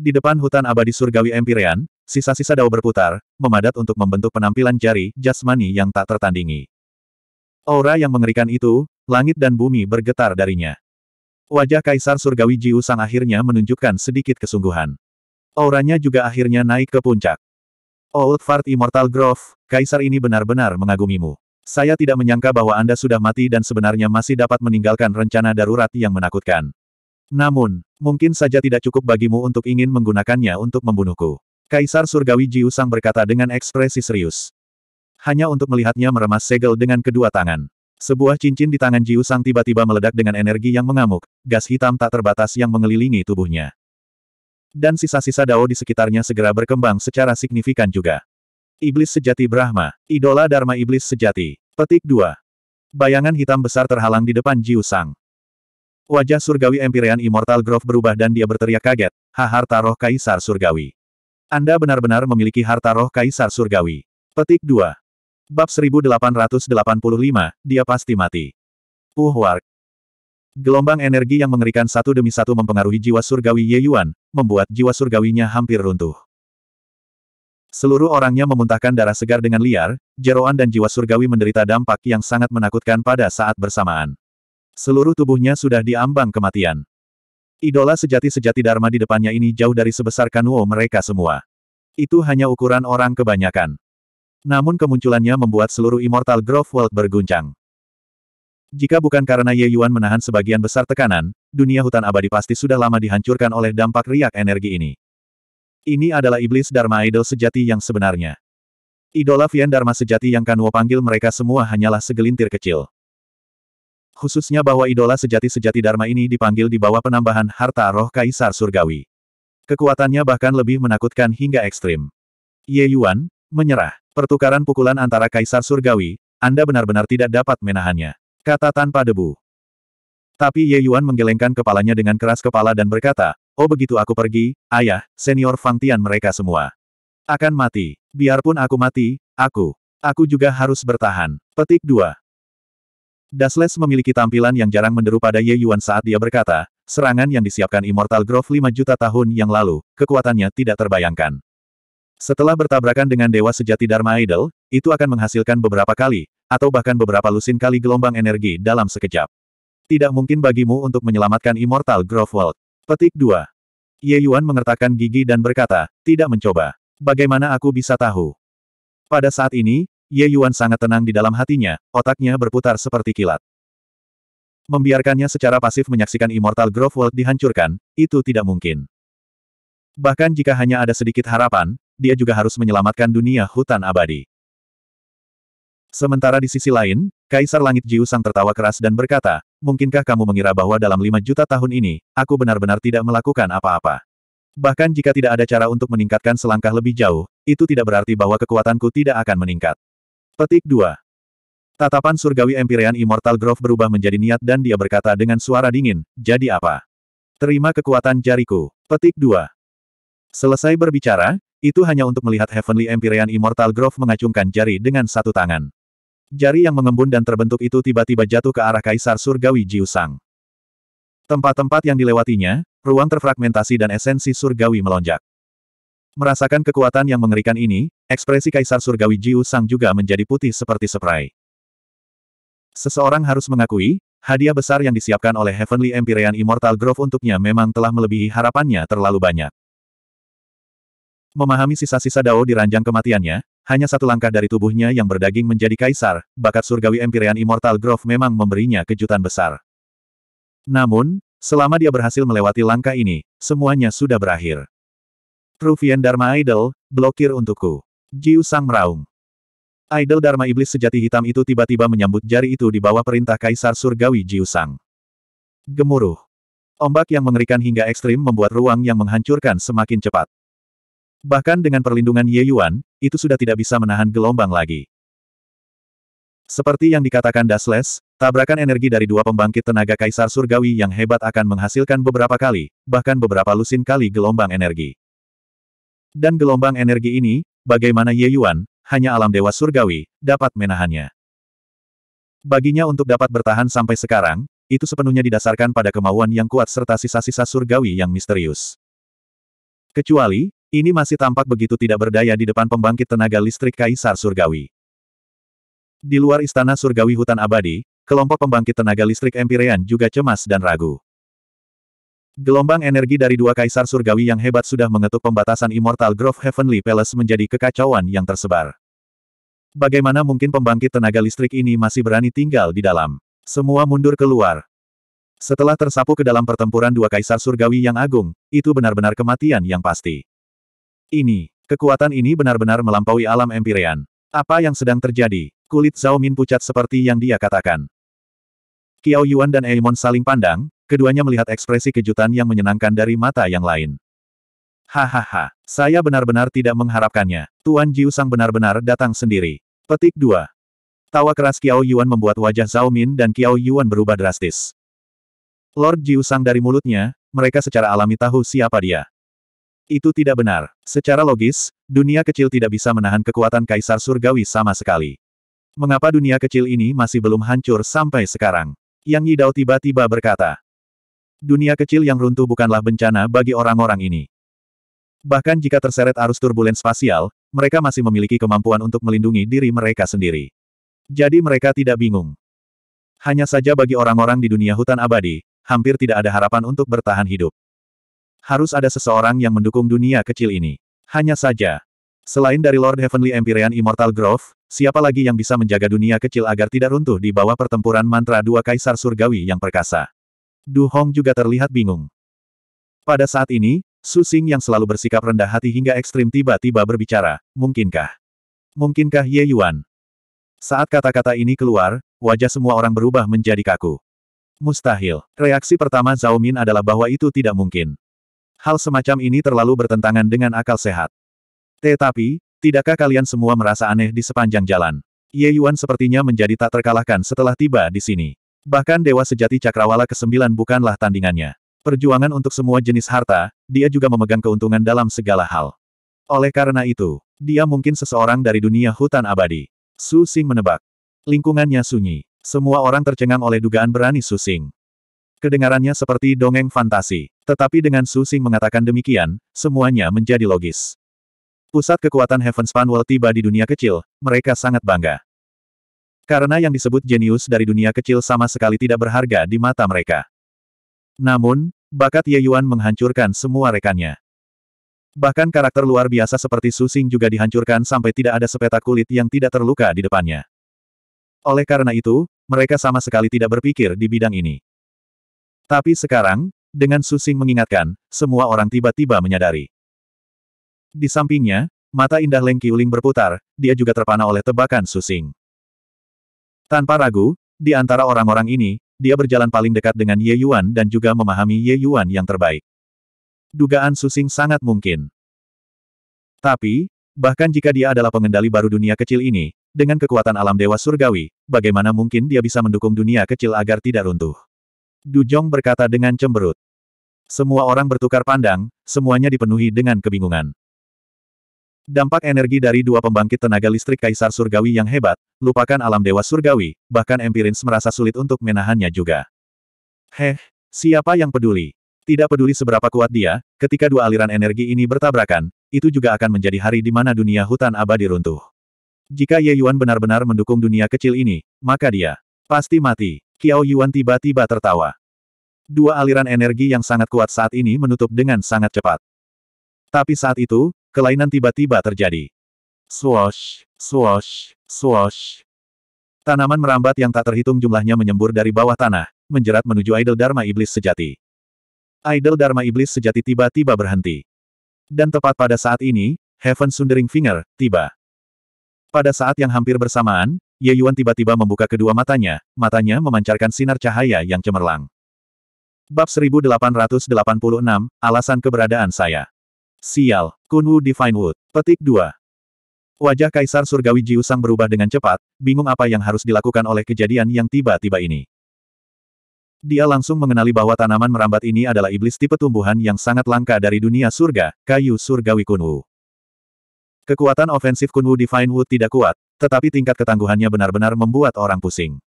Di depan hutan abadi surgawi Empyrean, sisa-sisa dao berputar, memadat untuk membentuk penampilan jari jasmani yang tak tertandingi. Aura yang mengerikan itu, langit dan bumi bergetar darinya. Wajah Kaisar Surgawi Jiu Sang akhirnya menunjukkan sedikit kesungguhan. Auranya juga akhirnya naik ke puncak. Old oh, Fart Immortal Grove, kaisar ini benar-benar mengagumimu. Saya tidak menyangka bahwa Anda sudah mati dan sebenarnya masih dapat meninggalkan rencana darurat yang menakutkan. Namun, mungkin saja tidak cukup bagimu untuk ingin menggunakannya untuk membunuhku. Kaisar Surgawi Jiusang berkata dengan ekspresi serius. Hanya untuk melihatnya meremas segel dengan kedua tangan. Sebuah cincin di tangan Jiushang tiba-tiba meledak dengan energi yang mengamuk, gas hitam tak terbatas yang mengelilingi tubuhnya dan sisa-sisa Dao di sekitarnya segera berkembang secara signifikan juga. Iblis sejati Brahma, idola Dharma Iblis sejati. Petik 2. Bayangan hitam besar terhalang di depan Jiu Sang. Wajah surgawi Empyrean Immortal Grove berubah dan dia berteriak kaget, ha harta roh kaisar surgawi. Anda benar-benar memiliki harta roh kaisar surgawi. Petik 2. Bab 1885, dia pasti mati. Uh, Uhwark, Gelombang energi yang mengerikan satu demi satu mempengaruhi jiwa surgawi Ye Yuan, membuat jiwa surgawinya hampir runtuh. Seluruh orangnya memuntahkan darah segar dengan liar, jeroan dan jiwa surgawi menderita dampak yang sangat menakutkan pada saat bersamaan. Seluruh tubuhnya sudah diambang kematian. Idola sejati-sejati Dharma di depannya ini jauh dari sebesar Kanuo mereka semua. Itu hanya ukuran orang kebanyakan. Namun kemunculannya membuat seluruh Immortal Grove World berguncang. Jika bukan karena Ye Yuan menahan sebagian besar tekanan, dunia hutan abadi pasti sudah lama dihancurkan oleh dampak riak energi ini. Ini adalah iblis Dharma Idol sejati yang sebenarnya. Idola Vian Dharma sejati yang Kanwo panggil mereka semua hanyalah segelintir kecil. Khususnya bahwa idola sejati-sejati Dharma ini dipanggil di bawah penambahan harta roh Kaisar Surgawi. Kekuatannya bahkan lebih menakutkan hingga ekstrim. Ye Yuan, menyerah. Pertukaran pukulan antara Kaisar Surgawi, Anda benar-benar tidak dapat menahannya. Kata tanpa debu. Tapi Ye Yuan menggelengkan kepalanya dengan keras kepala dan berkata, Oh begitu aku pergi, ayah, senior Fang Tian mereka semua. Akan mati. Biarpun aku mati, aku. Aku juga harus bertahan. Petik 2. Dasles memiliki tampilan yang jarang menderu pada Ye Yuan saat dia berkata, serangan yang disiapkan Immortal Grove 5 juta tahun yang lalu, kekuatannya tidak terbayangkan. Setelah bertabrakan dengan Dewa Sejati Dharma Idol, itu akan menghasilkan beberapa kali, atau bahkan beberapa lusin kali gelombang energi dalam sekejap. Tidak mungkin bagimu untuk menyelamatkan Immortal Grove World. Petik 2. Ye Yuan mengertakkan gigi dan berkata, tidak mencoba. Bagaimana aku bisa tahu? Pada saat ini, Ye Yuan sangat tenang di dalam hatinya, otaknya berputar seperti kilat. Membiarkannya secara pasif menyaksikan Immortal Grove World dihancurkan, itu tidak mungkin. Bahkan jika hanya ada sedikit harapan, dia juga harus menyelamatkan dunia hutan abadi. Sementara di sisi lain, Kaisar Langit Jiusang tertawa keras dan berkata, Mungkinkah kamu mengira bahwa dalam lima juta tahun ini, aku benar-benar tidak melakukan apa-apa? Bahkan jika tidak ada cara untuk meningkatkan selangkah lebih jauh, itu tidak berarti bahwa kekuatanku tidak akan meningkat. Petik 2. Tatapan surgawi Empyrean Immortal Grove berubah menjadi niat dan dia berkata dengan suara dingin, jadi apa? Terima kekuatan jariku. Petik 2. Selesai berbicara, itu hanya untuk melihat Heavenly Empyrean Immortal Grove mengacungkan jari dengan satu tangan. Jari yang mengembun dan terbentuk itu tiba-tiba jatuh ke arah Kaisar Surgawi Jiusang. Tempat-tempat yang dilewatinya, ruang terfragmentasi dan esensi surgawi melonjak. Merasakan kekuatan yang mengerikan ini, ekspresi Kaisar Surgawi Jiusang juga menjadi putih seperti seprai. Seseorang harus mengakui, hadiah besar yang disiapkan oleh Heavenly Empyrean Immortal Grove untuknya memang telah melebihi harapannya terlalu banyak. Memahami sisa-sisa Dao di ranjang kematiannya, hanya satu langkah dari tubuhnya yang berdaging menjadi kaisar, bakat surgawi Empyrean Immortal Grove memang memberinya kejutan besar. Namun, selama dia berhasil melewati langkah ini, semuanya sudah berakhir. Rufian Dharma Idol, blokir untukku. Jiu Sang Meraung. Idol Dharma Iblis sejati hitam itu tiba-tiba menyambut jari itu di bawah perintah Kaisar Surgawi Jiu Sang. Gemuruh. Ombak yang mengerikan hingga ekstrim membuat ruang yang menghancurkan semakin cepat. Bahkan dengan perlindungan Ye Yuan, itu sudah tidak bisa menahan gelombang lagi. Seperti yang dikatakan Dasles, tabrakan energi dari dua pembangkit tenaga kaisar surgawi yang hebat akan menghasilkan beberapa kali, bahkan beberapa lusin kali gelombang energi. Dan gelombang energi ini, bagaimana Ye Yuan, hanya alam dewa surgawi, dapat menahannya. Baginya untuk dapat bertahan sampai sekarang, itu sepenuhnya didasarkan pada kemauan yang kuat serta sisa-sisa surgawi yang misterius. Kecuali, ini masih tampak begitu tidak berdaya di depan pembangkit tenaga listrik Kaisar Surgawi. Di luar istana Surgawi Hutan Abadi, kelompok pembangkit tenaga listrik Empirean juga cemas dan ragu. Gelombang energi dari dua kaisar surgawi yang hebat sudah mengetuk pembatasan Immortal Grove Heavenly Palace menjadi kekacauan yang tersebar. Bagaimana mungkin pembangkit tenaga listrik ini masih berani tinggal di dalam? Semua mundur keluar. Setelah tersapu ke dalam pertempuran dua kaisar surgawi yang agung, itu benar-benar kematian yang pasti. Ini, kekuatan ini benar-benar melampaui alam Empyrean. Apa yang sedang terjadi? Kulit Zhao Min pucat seperti yang dia katakan. Kiao Yuan dan Eimon saling pandang, keduanya melihat ekspresi kejutan yang menyenangkan dari mata yang lain. Hahaha, saya benar-benar tidak mengharapkannya. Tuan Jiu Sang benar-benar datang sendiri. Petik 2. Tawa keras Kiao Yuan membuat wajah Zhao Min dan Kiao Yuan berubah drastis. Lord Jiu Sang dari mulutnya, mereka secara alami tahu siapa dia. Itu tidak benar. Secara logis, dunia kecil tidak bisa menahan kekuatan kaisar surgawi sama sekali. Mengapa dunia kecil ini masih belum hancur sampai sekarang? Yang Yidao tiba-tiba berkata. Dunia kecil yang runtuh bukanlah bencana bagi orang-orang ini. Bahkan jika terseret arus turbulens spasial, mereka masih memiliki kemampuan untuk melindungi diri mereka sendiri. Jadi mereka tidak bingung. Hanya saja bagi orang-orang di dunia hutan abadi, hampir tidak ada harapan untuk bertahan hidup harus ada seseorang yang mendukung dunia kecil ini. Hanya saja, selain dari Lord Heavenly Empyrean Immortal Grove, siapa lagi yang bisa menjaga dunia kecil agar tidak runtuh di bawah pertempuran mantra dua kaisar surgawi yang perkasa? Du Hong juga terlihat bingung. Pada saat ini, Su Xing yang selalu bersikap rendah hati hingga ekstrim tiba-tiba berbicara, mungkinkah? Mungkinkah Ye Yuan? Saat kata-kata ini keluar, wajah semua orang berubah menjadi kaku. Mustahil. Reaksi pertama Zhao Min adalah bahwa itu tidak mungkin. Hal semacam ini terlalu bertentangan dengan akal sehat. Tetapi, tidakkah kalian semua merasa aneh di sepanjang jalan? Ye Yuan sepertinya menjadi tak terkalahkan setelah tiba di sini. Bahkan Dewa Sejati Cakrawala ke-9 bukanlah tandingannya. Perjuangan untuk semua jenis harta, dia juga memegang keuntungan dalam segala hal. Oleh karena itu, dia mungkin seseorang dari dunia hutan abadi. Su Xing menebak. Lingkungannya sunyi. Semua orang tercengang oleh dugaan berani Su Xing. Kedengarannya seperti dongeng fantasi. Tetapi dengan Su Xing mengatakan demikian, semuanya menjadi logis. Pusat kekuatan Heaven's World tiba di dunia kecil, mereka sangat bangga. Karena yang disebut jenius dari dunia kecil sama sekali tidak berharga di mata mereka. Namun, bakat Ye Yuan menghancurkan semua rekannya. Bahkan karakter luar biasa seperti Su Xing juga dihancurkan sampai tidak ada sepetak kulit yang tidak terluka di depannya. Oleh karena itu, mereka sama sekali tidak berpikir di bidang ini. Tapi sekarang, dengan Susing mengingatkan, semua orang tiba-tiba menyadari. Di sampingnya, mata indah Leng Qiuling berputar, dia juga terpana oleh tebakan Susing. Tanpa ragu, di antara orang-orang ini, dia berjalan paling dekat dengan Ye Yuan dan juga memahami Ye Yuan yang terbaik. Dugaan Susing sangat mungkin. Tapi, bahkan jika dia adalah pengendali baru dunia kecil ini, dengan kekuatan alam dewa surgawi, bagaimana mungkin dia bisa mendukung dunia kecil agar tidak runtuh? Dujong berkata dengan cemberut. Semua orang bertukar pandang, semuanya dipenuhi dengan kebingungan. Dampak energi dari dua pembangkit tenaga listrik Kaisar Surgawi yang hebat, lupakan alam dewa Surgawi, bahkan Empirins merasa sulit untuk menahannya juga. Heh, siapa yang peduli? Tidak peduli seberapa kuat dia, ketika dua aliran energi ini bertabrakan, itu juga akan menjadi hari di mana dunia hutan abadi runtuh. Jika Ye Yuan benar-benar mendukung dunia kecil ini, maka dia pasti mati. Qiao Yuan tiba-tiba tertawa. Dua aliran energi yang sangat kuat saat ini menutup dengan sangat cepat. Tapi saat itu, kelainan tiba-tiba terjadi. Swash, swash, swash. Tanaman merambat yang tak terhitung jumlahnya menyembur dari bawah tanah, menjerat menuju idol Dharma Iblis sejati. Idol Dharma Iblis sejati tiba-tiba berhenti. Dan tepat pada saat ini, Heaven Sundering Finger, tiba. Pada saat yang hampir bersamaan, Ye Yuan tiba-tiba membuka kedua matanya, matanya memancarkan sinar cahaya yang cemerlang. Bab 1886, Alasan Keberadaan Saya. Sial, Kunwu Divine Wood. Petik 2. Wajah Kaisar Surgawi Jiusang berubah dengan cepat, bingung apa yang harus dilakukan oleh kejadian yang tiba-tiba ini. Dia langsung mengenali bahwa tanaman merambat ini adalah iblis tipe tumbuhan yang sangat langka dari dunia surga, kayu surgawi Kunwu. Kekuatan ofensif Kunwu Divine Wood tidak kuat, tetapi tingkat ketangguhannya benar-benar membuat orang pusing.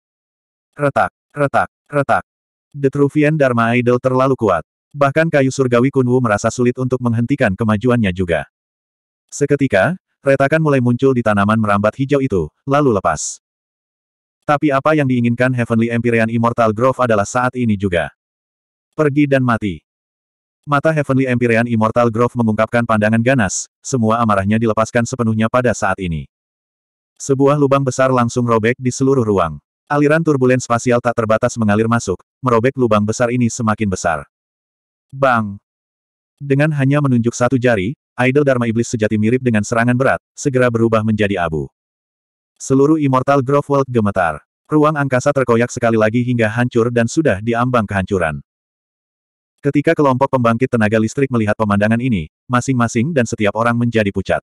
Retak, retak, retak. The Truvian Dharma Idol terlalu kuat. Bahkan kayu surgawi Kunwu merasa sulit untuk menghentikan kemajuannya juga. Seketika, retakan mulai muncul di tanaman merambat hijau itu, lalu lepas. Tapi apa yang diinginkan Heavenly Empyrean Immortal Grove adalah saat ini juga. Pergi dan mati. Mata Heavenly Empyrean Immortal Grove mengungkapkan pandangan ganas, semua amarahnya dilepaskan sepenuhnya pada saat ini. Sebuah lubang besar langsung robek di seluruh ruang. Aliran turbulen spasial tak terbatas mengalir masuk, merobek lubang besar ini semakin besar. Bang! Dengan hanya menunjuk satu jari, idol Dharma Iblis sejati mirip dengan serangan berat, segera berubah menjadi abu. Seluruh Immortal Grove World gemetar. Ruang angkasa terkoyak sekali lagi hingga hancur dan sudah diambang kehancuran. Ketika kelompok pembangkit tenaga listrik melihat pemandangan ini, masing-masing dan setiap orang menjadi pucat.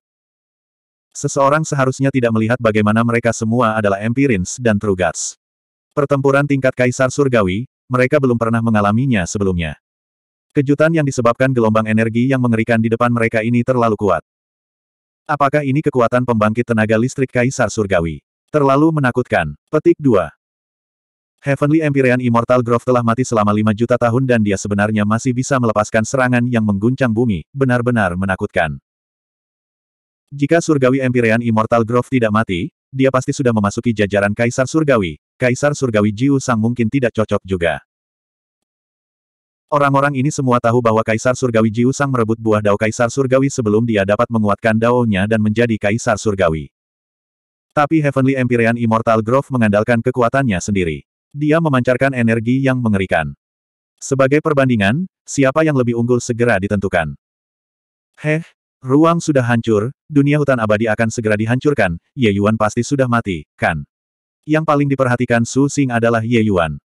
Seseorang seharusnya tidak melihat bagaimana mereka semua adalah Empirins dan Trugats. Pertempuran tingkat Kaisar Surgawi, mereka belum pernah mengalaminya sebelumnya. Kejutan yang disebabkan gelombang energi yang mengerikan di depan mereka ini terlalu kuat. Apakah ini kekuatan pembangkit tenaga listrik Kaisar Surgawi? Terlalu menakutkan. Petik 2. Heavenly Empyrean Immortal Grove telah mati selama 5 juta tahun dan dia sebenarnya masih bisa melepaskan serangan yang mengguncang bumi, benar-benar menakutkan. Jika Surgawi Empyrean Immortal Grove tidak mati, dia pasti sudah memasuki jajaran Kaisar Surgawi, Kaisar Surgawi Jiu Sang mungkin tidak cocok juga. Orang-orang ini semua tahu bahwa Kaisar Surgawi Jiu Sang merebut buah dao Kaisar Surgawi sebelum dia dapat menguatkan dao-nya dan menjadi Kaisar Surgawi. Tapi Heavenly Empyrean Immortal Grove mengandalkan kekuatannya sendiri. Dia memancarkan energi yang mengerikan. Sebagai perbandingan, siapa yang lebih unggul segera ditentukan. Heh, ruang sudah hancur, dunia hutan abadi akan segera dihancurkan, Ye Yuan pasti sudah mati, kan? Yang paling diperhatikan Su Xing adalah Ye Yuan.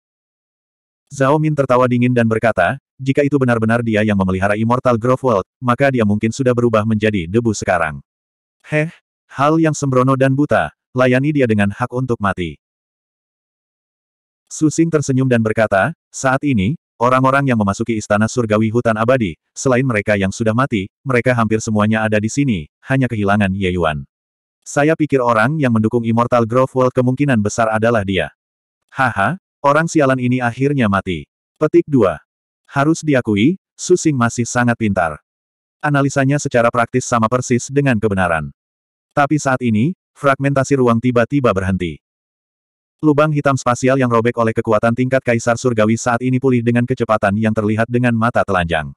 Zhao Min tertawa dingin dan berkata, jika itu benar-benar dia yang memelihara Immortal Grove World, maka dia mungkin sudah berubah menjadi debu sekarang. Heh, hal yang sembrono dan buta, layani dia dengan hak untuk mati. Susing tersenyum dan berkata, saat ini, orang-orang yang memasuki istana surgawi hutan abadi, selain mereka yang sudah mati, mereka hampir semuanya ada di sini, hanya kehilangan Ye Yuan. Saya pikir orang yang mendukung Immortal Grove World kemungkinan besar adalah dia. Haha, orang sialan ini akhirnya mati. Petik 2. Harus diakui, Susing masih sangat pintar. Analisanya secara praktis sama persis dengan kebenaran. Tapi saat ini, fragmentasi ruang tiba-tiba berhenti. Lubang hitam spasial yang robek oleh kekuatan tingkat Kaisar Surgawi saat ini pulih dengan kecepatan yang terlihat dengan mata telanjang.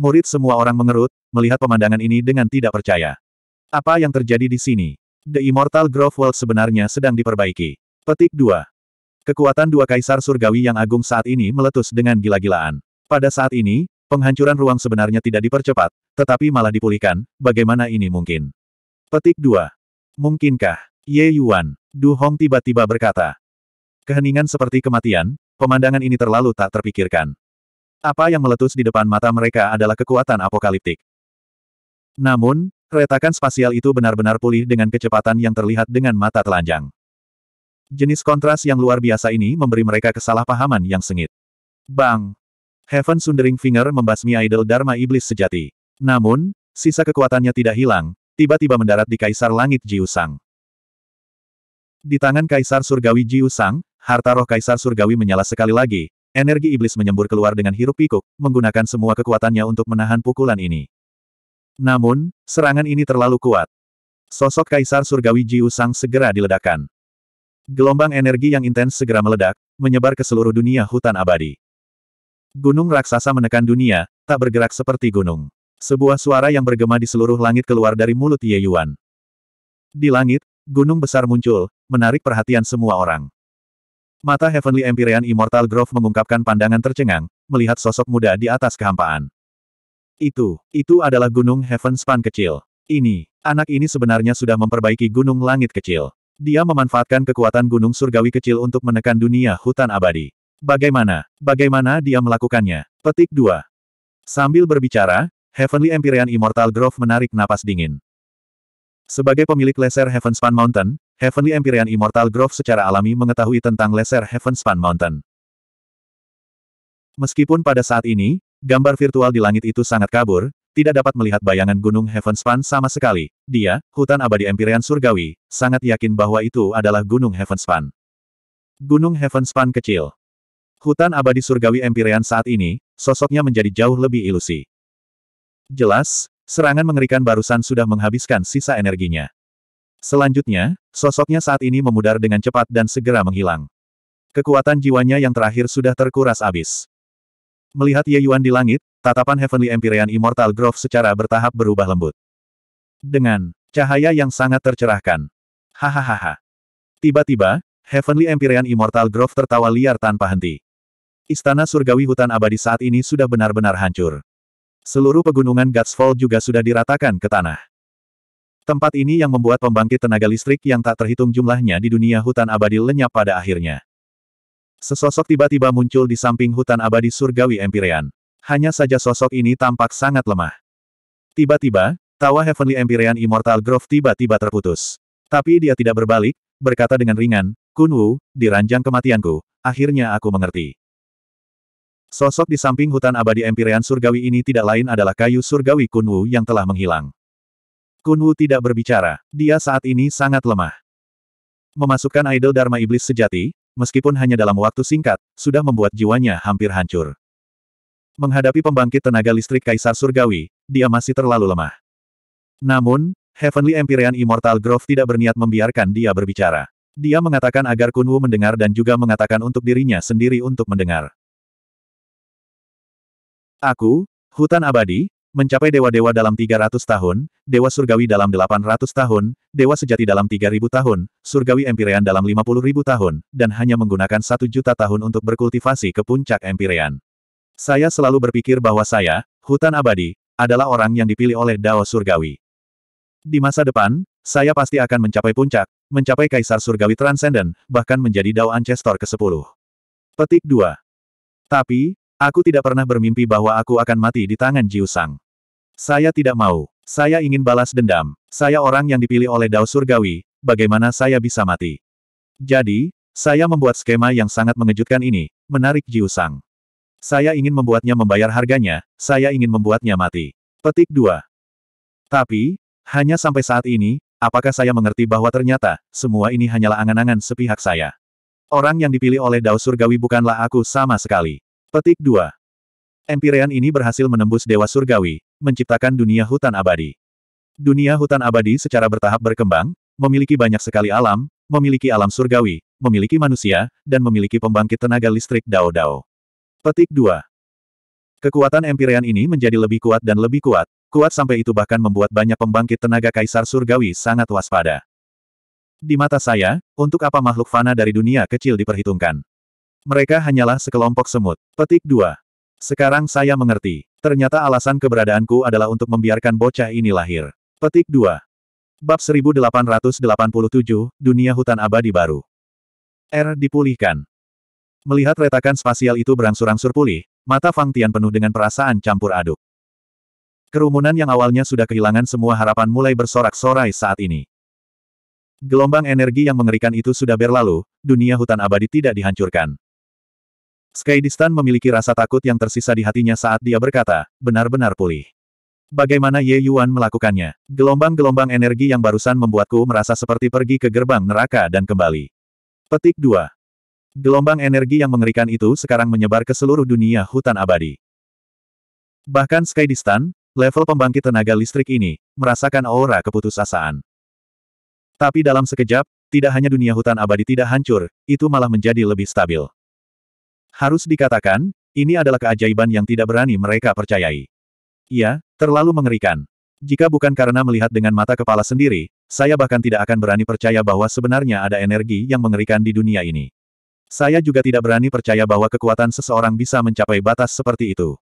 Murid semua orang mengerut, melihat pemandangan ini dengan tidak percaya. Apa yang terjadi di sini? The Immortal Grove World sebenarnya sedang diperbaiki. Petik 2. Kekuatan dua Kaisar Surgawi yang agung saat ini meletus dengan gila-gilaan. Pada saat ini, Penghancuran ruang sebenarnya tidak dipercepat, tetapi malah dipulihkan, bagaimana ini mungkin? Petik 2. Mungkinkah? Ye Yuan. Du Hong tiba-tiba berkata. Keheningan seperti kematian, pemandangan ini terlalu tak terpikirkan. Apa yang meletus di depan mata mereka adalah kekuatan apokaliptik. Namun, retakan spasial itu benar-benar pulih dengan kecepatan yang terlihat dengan mata telanjang. Jenis kontras yang luar biasa ini memberi mereka kesalahpahaman yang sengit. Bang! Heaven Sundering Finger membasmi idol Dharma Iblis sejati. Namun, sisa kekuatannya tidak hilang, tiba-tiba mendarat di Kaisar Langit Jiusang. Di tangan Kaisar Surgawi Jiu Sang, harta roh Kaisar Surgawi menyala sekali lagi, energi iblis menyembur keluar dengan hirup pikuk, menggunakan semua kekuatannya untuk menahan pukulan ini. Namun, serangan ini terlalu kuat. Sosok Kaisar Surgawi Jiu Sang segera diledakkan. Gelombang energi yang intens segera meledak, menyebar ke seluruh dunia hutan abadi. Gunung raksasa menekan dunia, tak bergerak seperti gunung. Sebuah suara yang bergema di seluruh langit keluar dari mulut Ye Yuan. Di langit, Gunung besar muncul, menarik perhatian semua orang. Mata Heavenly Empyrean Immortal Grove mengungkapkan pandangan tercengang, melihat sosok muda di atas kehampaan. Itu, itu adalah gunung Heaven Span kecil. Ini, anak ini sebenarnya sudah memperbaiki gunung langit kecil. Dia memanfaatkan kekuatan gunung surgawi kecil untuk menekan dunia hutan abadi. Bagaimana, bagaimana dia melakukannya? Petik 2. Sambil berbicara, Heavenly Empyrean Immortal Grove menarik napas dingin. Sebagai pemilik Lesser Heavenspan Mountain, Heavenly Empyrean Immortal Grove secara alami mengetahui tentang Lesser Heavenspan Mountain. Meskipun pada saat ini, gambar virtual di langit itu sangat kabur, tidak dapat melihat bayangan gunung Heavenspan sama sekali. Dia, hutan abadi Empyrean Surgawi, sangat yakin bahwa itu adalah gunung Heavenspan. Gunung Heavenspan kecil. Hutan abadi Surgawi Empyrean saat ini, sosoknya menjadi jauh lebih ilusi. Jelas, Serangan mengerikan barusan sudah menghabiskan sisa energinya. Selanjutnya, sosoknya saat ini memudar dengan cepat dan segera menghilang. Kekuatan jiwanya yang terakhir sudah terkuras abis. Melihat Ye Yuan di langit, tatapan Heavenly Empyrean Immortal Grove secara bertahap berubah lembut. Dengan cahaya yang sangat tercerahkan. Hahaha. Tiba-tiba, Heavenly Empyrean Immortal Grove tertawa liar tanpa henti. Istana surgawi hutan abadi saat ini sudah benar-benar hancur. Seluruh pegunungan Gutsfall juga sudah diratakan ke tanah. Tempat ini yang membuat pembangkit tenaga listrik yang tak terhitung jumlahnya di dunia hutan abadi lenyap pada akhirnya. Sesosok tiba-tiba muncul di samping hutan abadi surgawi Empyrean. Hanya saja sosok ini tampak sangat lemah. Tiba-tiba, tawa Heavenly Empyrean Immortal Grove tiba-tiba terputus. Tapi dia tidak berbalik, berkata dengan ringan, Kunwu, di ranjang kematianku, akhirnya aku mengerti. Sosok di samping hutan abadi Empirean surgawi ini tidak lain adalah kayu surgawi Kunwu yang telah menghilang. Kunwu tidak berbicara. Dia saat ini sangat lemah. Memasukkan idol Dharma Iblis sejati, meskipun hanya dalam waktu singkat, sudah membuat jiwanya hampir hancur. Menghadapi pembangkit tenaga listrik Kaisar Surgawi, dia masih terlalu lemah. Namun, Heavenly Empyrean Immortal Grove tidak berniat membiarkan dia berbicara. Dia mengatakan agar Kunwu mendengar dan juga mengatakan untuk dirinya sendiri untuk mendengar. Aku, hutan abadi, mencapai dewa-dewa dalam 300 tahun, dewa surgawi dalam 800 tahun, dewa sejati dalam 3000 tahun, surgawi empirean dalam 50.000 tahun, dan hanya menggunakan satu juta tahun untuk berkultivasi ke puncak empirean. Saya selalu berpikir bahwa saya, hutan abadi, adalah orang yang dipilih oleh Dao Surgawi. Di masa depan, saya pasti akan mencapai puncak, mencapai Kaisar Surgawi Transcendent, bahkan menjadi Dao Ancestor ke-10. Petik 2. Tapi, Aku tidak pernah bermimpi bahwa aku akan mati di tangan Jiusang. Saya tidak mau. Saya ingin balas dendam. Saya orang yang dipilih oleh Dao Surgawi, bagaimana saya bisa mati? Jadi, saya membuat skema yang sangat mengejutkan ini, menarik Jiusang. Saya ingin membuatnya membayar harganya, saya ingin membuatnya mati. Petik 2. Tapi, hanya sampai saat ini, apakah saya mengerti bahwa ternyata, semua ini hanyalah angan-angan sepihak saya. Orang yang dipilih oleh Dao Surgawi bukanlah aku sama sekali. Petik 2. Empirean ini berhasil menembus Dewa Surgawi, menciptakan dunia hutan abadi. Dunia hutan abadi secara bertahap berkembang, memiliki banyak sekali alam, memiliki alam surgawi, memiliki manusia, dan memiliki pembangkit tenaga listrik Dao-Dao. Petik 2. Kekuatan Empirean ini menjadi lebih kuat dan lebih kuat, kuat sampai itu bahkan membuat banyak pembangkit tenaga Kaisar Surgawi sangat waspada. Di mata saya, untuk apa makhluk fana dari dunia kecil diperhitungkan? Mereka hanyalah sekelompok semut. Petik 2. Sekarang saya mengerti. Ternyata alasan keberadaanku adalah untuk membiarkan bocah ini lahir. Petik 2. Bab 1887, Dunia Hutan Abadi Baru. R dipulihkan. Melihat retakan spasial itu berangsur-angsur pulih, mata Fang Tian penuh dengan perasaan campur aduk. Kerumunan yang awalnya sudah kehilangan semua harapan mulai bersorak-sorai saat ini. Gelombang energi yang mengerikan itu sudah berlalu, dunia hutan abadi tidak dihancurkan. Sky memiliki rasa takut yang tersisa di hatinya saat dia berkata, benar-benar pulih. Bagaimana Ye Yuan melakukannya? Gelombang-gelombang energi yang barusan membuatku merasa seperti pergi ke gerbang neraka dan kembali. Petik 2. Gelombang energi yang mengerikan itu sekarang menyebar ke seluruh dunia hutan abadi. Bahkan Sky level pembangkit tenaga listrik ini, merasakan aura keputusasaan. Tapi dalam sekejap, tidak hanya dunia hutan abadi tidak hancur, itu malah menjadi lebih stabil. Harus dikatakan, ini adalah keajaiban yang tidak berani mereka percayai. Ya, terlalu mengerikan. Jika bukan karena melihat dengan mata kepala sendiri, saya bahkan tidak akan berani percaya bahwa sebenarnya ada energi yang mengerikan di dunia ini. Saya juga tidak berani percaya bahwa kekuatan seseorang bisa mencapai batas seperti itu.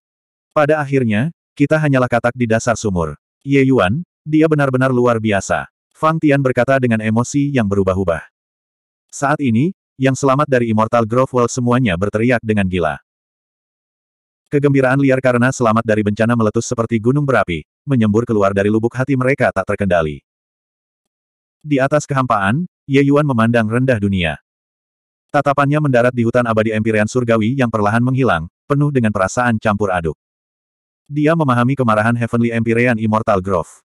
Pada akhirnya, kita hanyalah katak di dasar sumur. Ye Yuan, dia benar-benar luar biasa. Fang Tian berkata dengan emosi yang berubah-ubah. Saat ini, yang selamat dari Immortal Grove World semuanya berteriak dengan gila. Kegembiraan liar karena selamat dari bencana meletus seperti gunung berapi, menyembur keluar dari lubuk hati mereka tak terkendali. Di atas kehampaan, Ye Yuan memandang rendah dunia. Tatapannya mendarat di hutan abadi empirian surgawi yang perlahan menghilang, penuh dengan perasaan campur aduk. Dia memahami kemarahan Heavenly Empyrean Immortal Grove.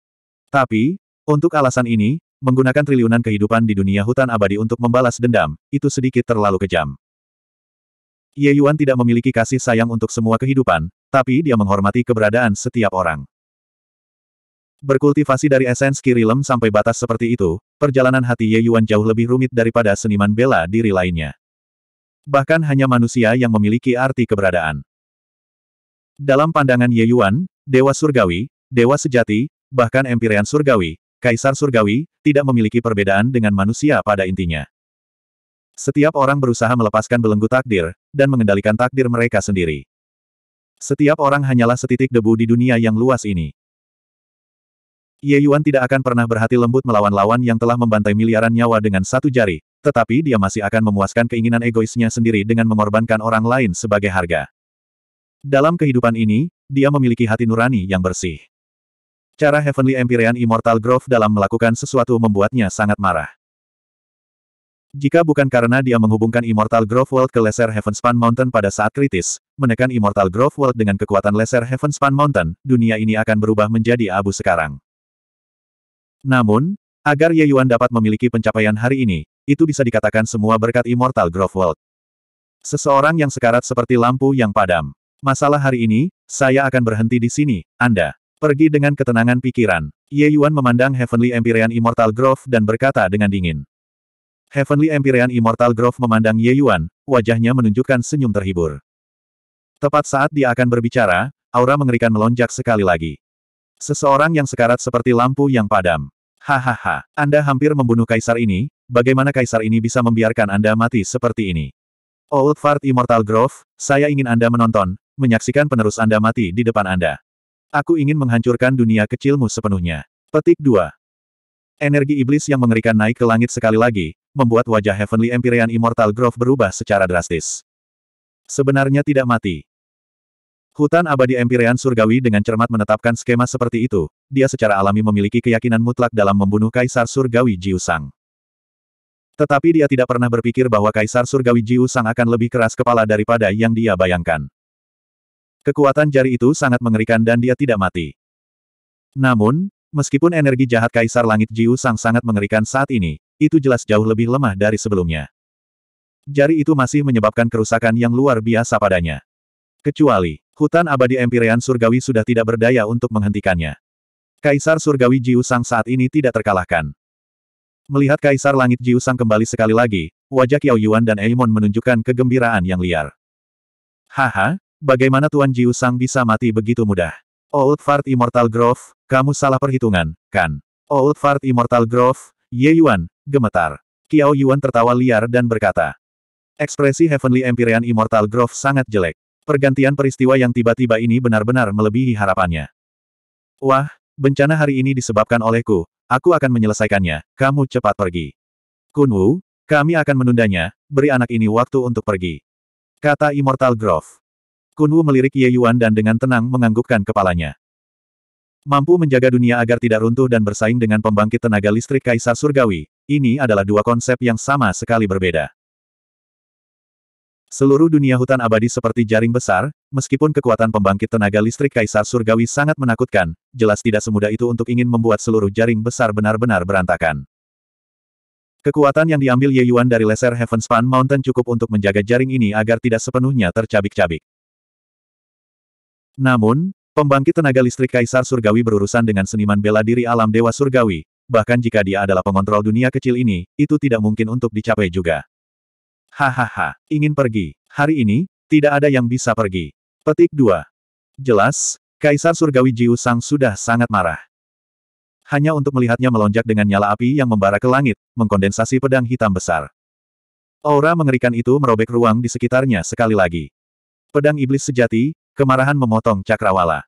Tapi, untuk alasan ini, menggunakan triliunan kehidupan di dunia hutan abadi untuk membalas dendam, itu sedikit terlalu kejam. Ye Yuan tidak memiliki kasih sayang untuk semua kehidupan, tapi dia menghormati keberadaan setiap orang. Berkultivasi dari esens kirilem sampai batas seperti itu, perjalanan hati Ye Yuan jauh lebih rumit daripada seniman bela diri lainnya. Bahkan hanya manusia yang memiliki arti keberadaan. Dalam pandangan Ye Yuan, Dewa Surgawi, Dewa Sejati, bahkan Empyrean Surgawi, Kaisar Surgawi, tidak memiliki perbedaan dengan manusia pada intinya. Setiap orang berusaha melepaskan belenggu takdir, dan mengendalikan takdir mereka sendiri. Setiap orang hanyalah setitik debu di dunia yang luas ini. Ye Yuan tidak akan pernah berhati lembut melawan lawan yang telah membantai miliaran nyawa dengan satu jari, tetapi dia masih akan memuaskan keinginan egoisnya sendiri dengan mengorbankan orang lain sebagai harga. Dalam kehidupan ini, dia memiliki hati nurani yang bersih. Cara Heavenly Empyrean Immortal Grove dalam melakukan sesuatu membuatnya sangat marah. Jika bukan karena dia menghubungkan Immortal Grove World ke Lesser Heavenspan Mountain pada saat kritis, menekan Immortal Grove World dengan kekuatan Lesser Heavenspan Mountain, dunia ini akan berubah menjadi abu sekarang. Namun, agar Ye Yuan dapat memiliki pencapaian hari ini, itu bisa dikatakan semua berkat Immortal Grove World. Seseorang yang sekarat seperti lampu yang padam. Masalah hari ini, saya akan berhenti di sini, Anda. Pergi dengan ketenangan pikiran, Ye Yuan memandang Heavenly Empyrean Immortal Grove dan berkata dengan dingin. Heavenly Empyrean Immortal Grove memandang Ye Yuan, wajahnya menunjukkan senyum terhibur. Tepat saat dia akan berbicara, aura mengerikan melonjak sekali lagi. Seseorang yang sekarat seperti lampu yang padam. Hahaha, Anda hampir membunuh kaisar ini, bagaimana kaisar ini bisa membiarkan Anda mati seperti ini? Old oh, Fart Immortal Grove, saya ingin Anda menonton, menyaksikan penerus Anda mati di depan Anda. Aku ingin menghancurkan dunia kecilmu sepenuhnya. Petik 2. Energi iblis yang mengerikan naik ke langit sekali lagi, membuat wajah Heavenly Empyrean Immortal Grove berubah secara drastis. Sebenarnya tidak mati. Hutan abadi Empyrean Surgawi dengan cermat menetapkan skema seperti itu, dia secara alami memiliki keyakinan mutlak dalam membunuh Kaisar Surgawi Jiusang. Tetapi dia tidak pernah berpikir bahwa Kaisar Surgawi Jiusang akan lebih keras kepala daripada yang dia bayangkan. Kekuatan jari itu sangat mengerikan dan dia tidak mati. Namun, meskipun energi jahat Kaisar Langit Jiu Sang sangat mengerikan saat ini, itu jelas jauh lebih lemah dari sebelumnya. Jari itu masih menyebabkan kerusakan yang luar biasa padanya. Kecuali, hutan abadi Empyrean Surgawi sudah tidak berdaya untuk menghentikannya. Kaisar Surgawi Jiu Sang saat ini tidak terkalahkan. Melihat Kaisar Langit Jiu Sang kembali sekali lagi, wajah Qiao Yuan dan Eimon menunjukkan kegembiraan yang liar. Haha, Bagaimana Tuan Jiu Sang bisa mati begitu mudah? Old oh, Fart Immortal Grove, kamu salah perhitungan, kan? Old oh, Fart Immortal Grove, Ye Yuan, gemetar. Qiao Yuan tertawa liar dan berkata. Ekspresi Heavenly Empyrean Immortal Grove sangat jelek. Pergantian peristiwa yang tiba-tiba ini benar-benar melebihi harapannya. Wah, bencana hari ini disebabkan olehku, aku akan menyelesaikannya, kamu cepat pergi. Kun Wu, kami akan menundanya, beri anak ini waktu untuk pergi. Kata Immortal Grove. Kunwu melirik Ye Yuan dan dengan tenang menganggukkan kepalanya. Mampu menjaga dunia agar tidak runtuh dan bersaing dengan pembangkit tenaga listrik Kaisar Surgawi, ini adalah dua konsep yang sama sekali berbeda. Seluruh dunia hutan abadi seperti jaring besar, meskipun kekuatan pembangkit tenaga listrik Kaisar Surgawi sangat menakutkan, jelas tidak semudah itu untuk ingin membuat seluruh jaring besar benar-benar berantakan. Kekuatan yang diambil Ye Yuan dari Lesser Heavenspan Mountain cukup untuk menjaga jaring ini agar tidak sepenuhnya tercabik-cabik. Namun, pembangkit tenaga listrik Kaisar Surgawi berurusan dengan seniman bela diri alam Dewa Surgawi, bahkan jika dia adalah pengontrol dunia kecil ini, itu tidak mungkin untuk dicapai juga. Hahaha, ingin pergi. Hari ini, tidak ada yang bisa pergi. Petik 2. Jelas, Kaisar Surgawi Jiu Sang sudah sangat marah. Hanya untuk melihatnya melonjak dengan nyala api yang membara ke langit, mengkondensasi pedang hitam besar. Aura mengerikan itu merobek ruang di sekitarnya sekali lagi. Pedang iblis sejati, Kemarahan memotong cakrawala.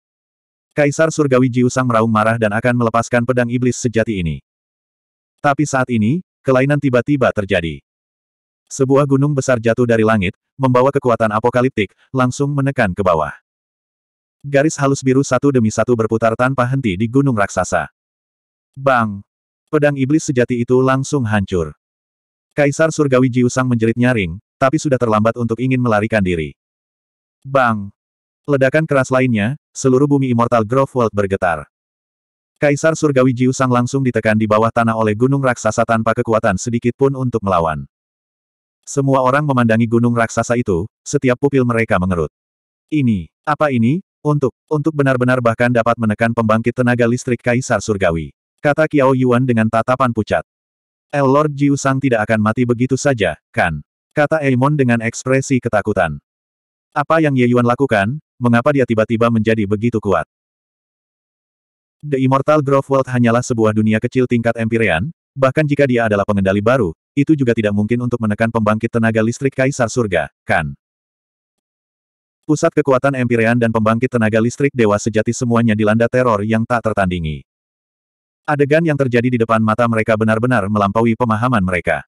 Kaisar Surgawi Jiusang meraung marah dan akan melepaskan pedang iblis sejati ini. Tapi saat ini, kelainan tiba-tiba terjadi. Sebuah gunung besar jatuh dari langit, membawa kekuatan apokaliptik, langsung menekan ke bawah. Garis halus biru satu demi satu berputar tanpa henti di gunung raksasa. Bang! Pedang iblis sejati itu langsung hancur. Kaisar Surgawi Jiusang menjerit nyaring, tapi sudah terlambat untuk ingin melarikan diri. Bang! Ledakan keras lainnya, seluruh bumi Immortal Grove World bergetar. Kaisar Surgawi Jiushang langsung ditekan di bawah tanah oleh gunung raksasa tanpa kekuatan sedikit pun untuk melawan. Semua orang memandangi gunung raksasa itu, setiap pupil mereka mengerut. Ini, apa ini? Untuk, untuk benar-benar bahkan dapat menekan pembangkit tenaga listrik Kaisar Surgawi. Kata Kiao Yuan dengan tatapan pucat. El Lord Jiushang tidak akan mati begitu saja, kan? Kata Aemon dengan ekspresi ketakutan. Apa yang Ye Yuan lakukan, Mengapa dia tiba-tiba menjadi begitu kuat? The Immortal Grove World hanyalah sebuah dunia kecil tingkat Empyrean. bahkan jika dia adalah pengendali baru, itu juga tidak mungkin untuk menekan pembangkit tenaga listrik Kaisar Surga, kan? Pusat kekuatan Empyrean dan pembangkit tenaga listrik dewa sejati semuanya dilanda teror yang tak tertandingi. Adegan yang terjadi di depan mata mereka benar-benar melampaui pemahaman mereka.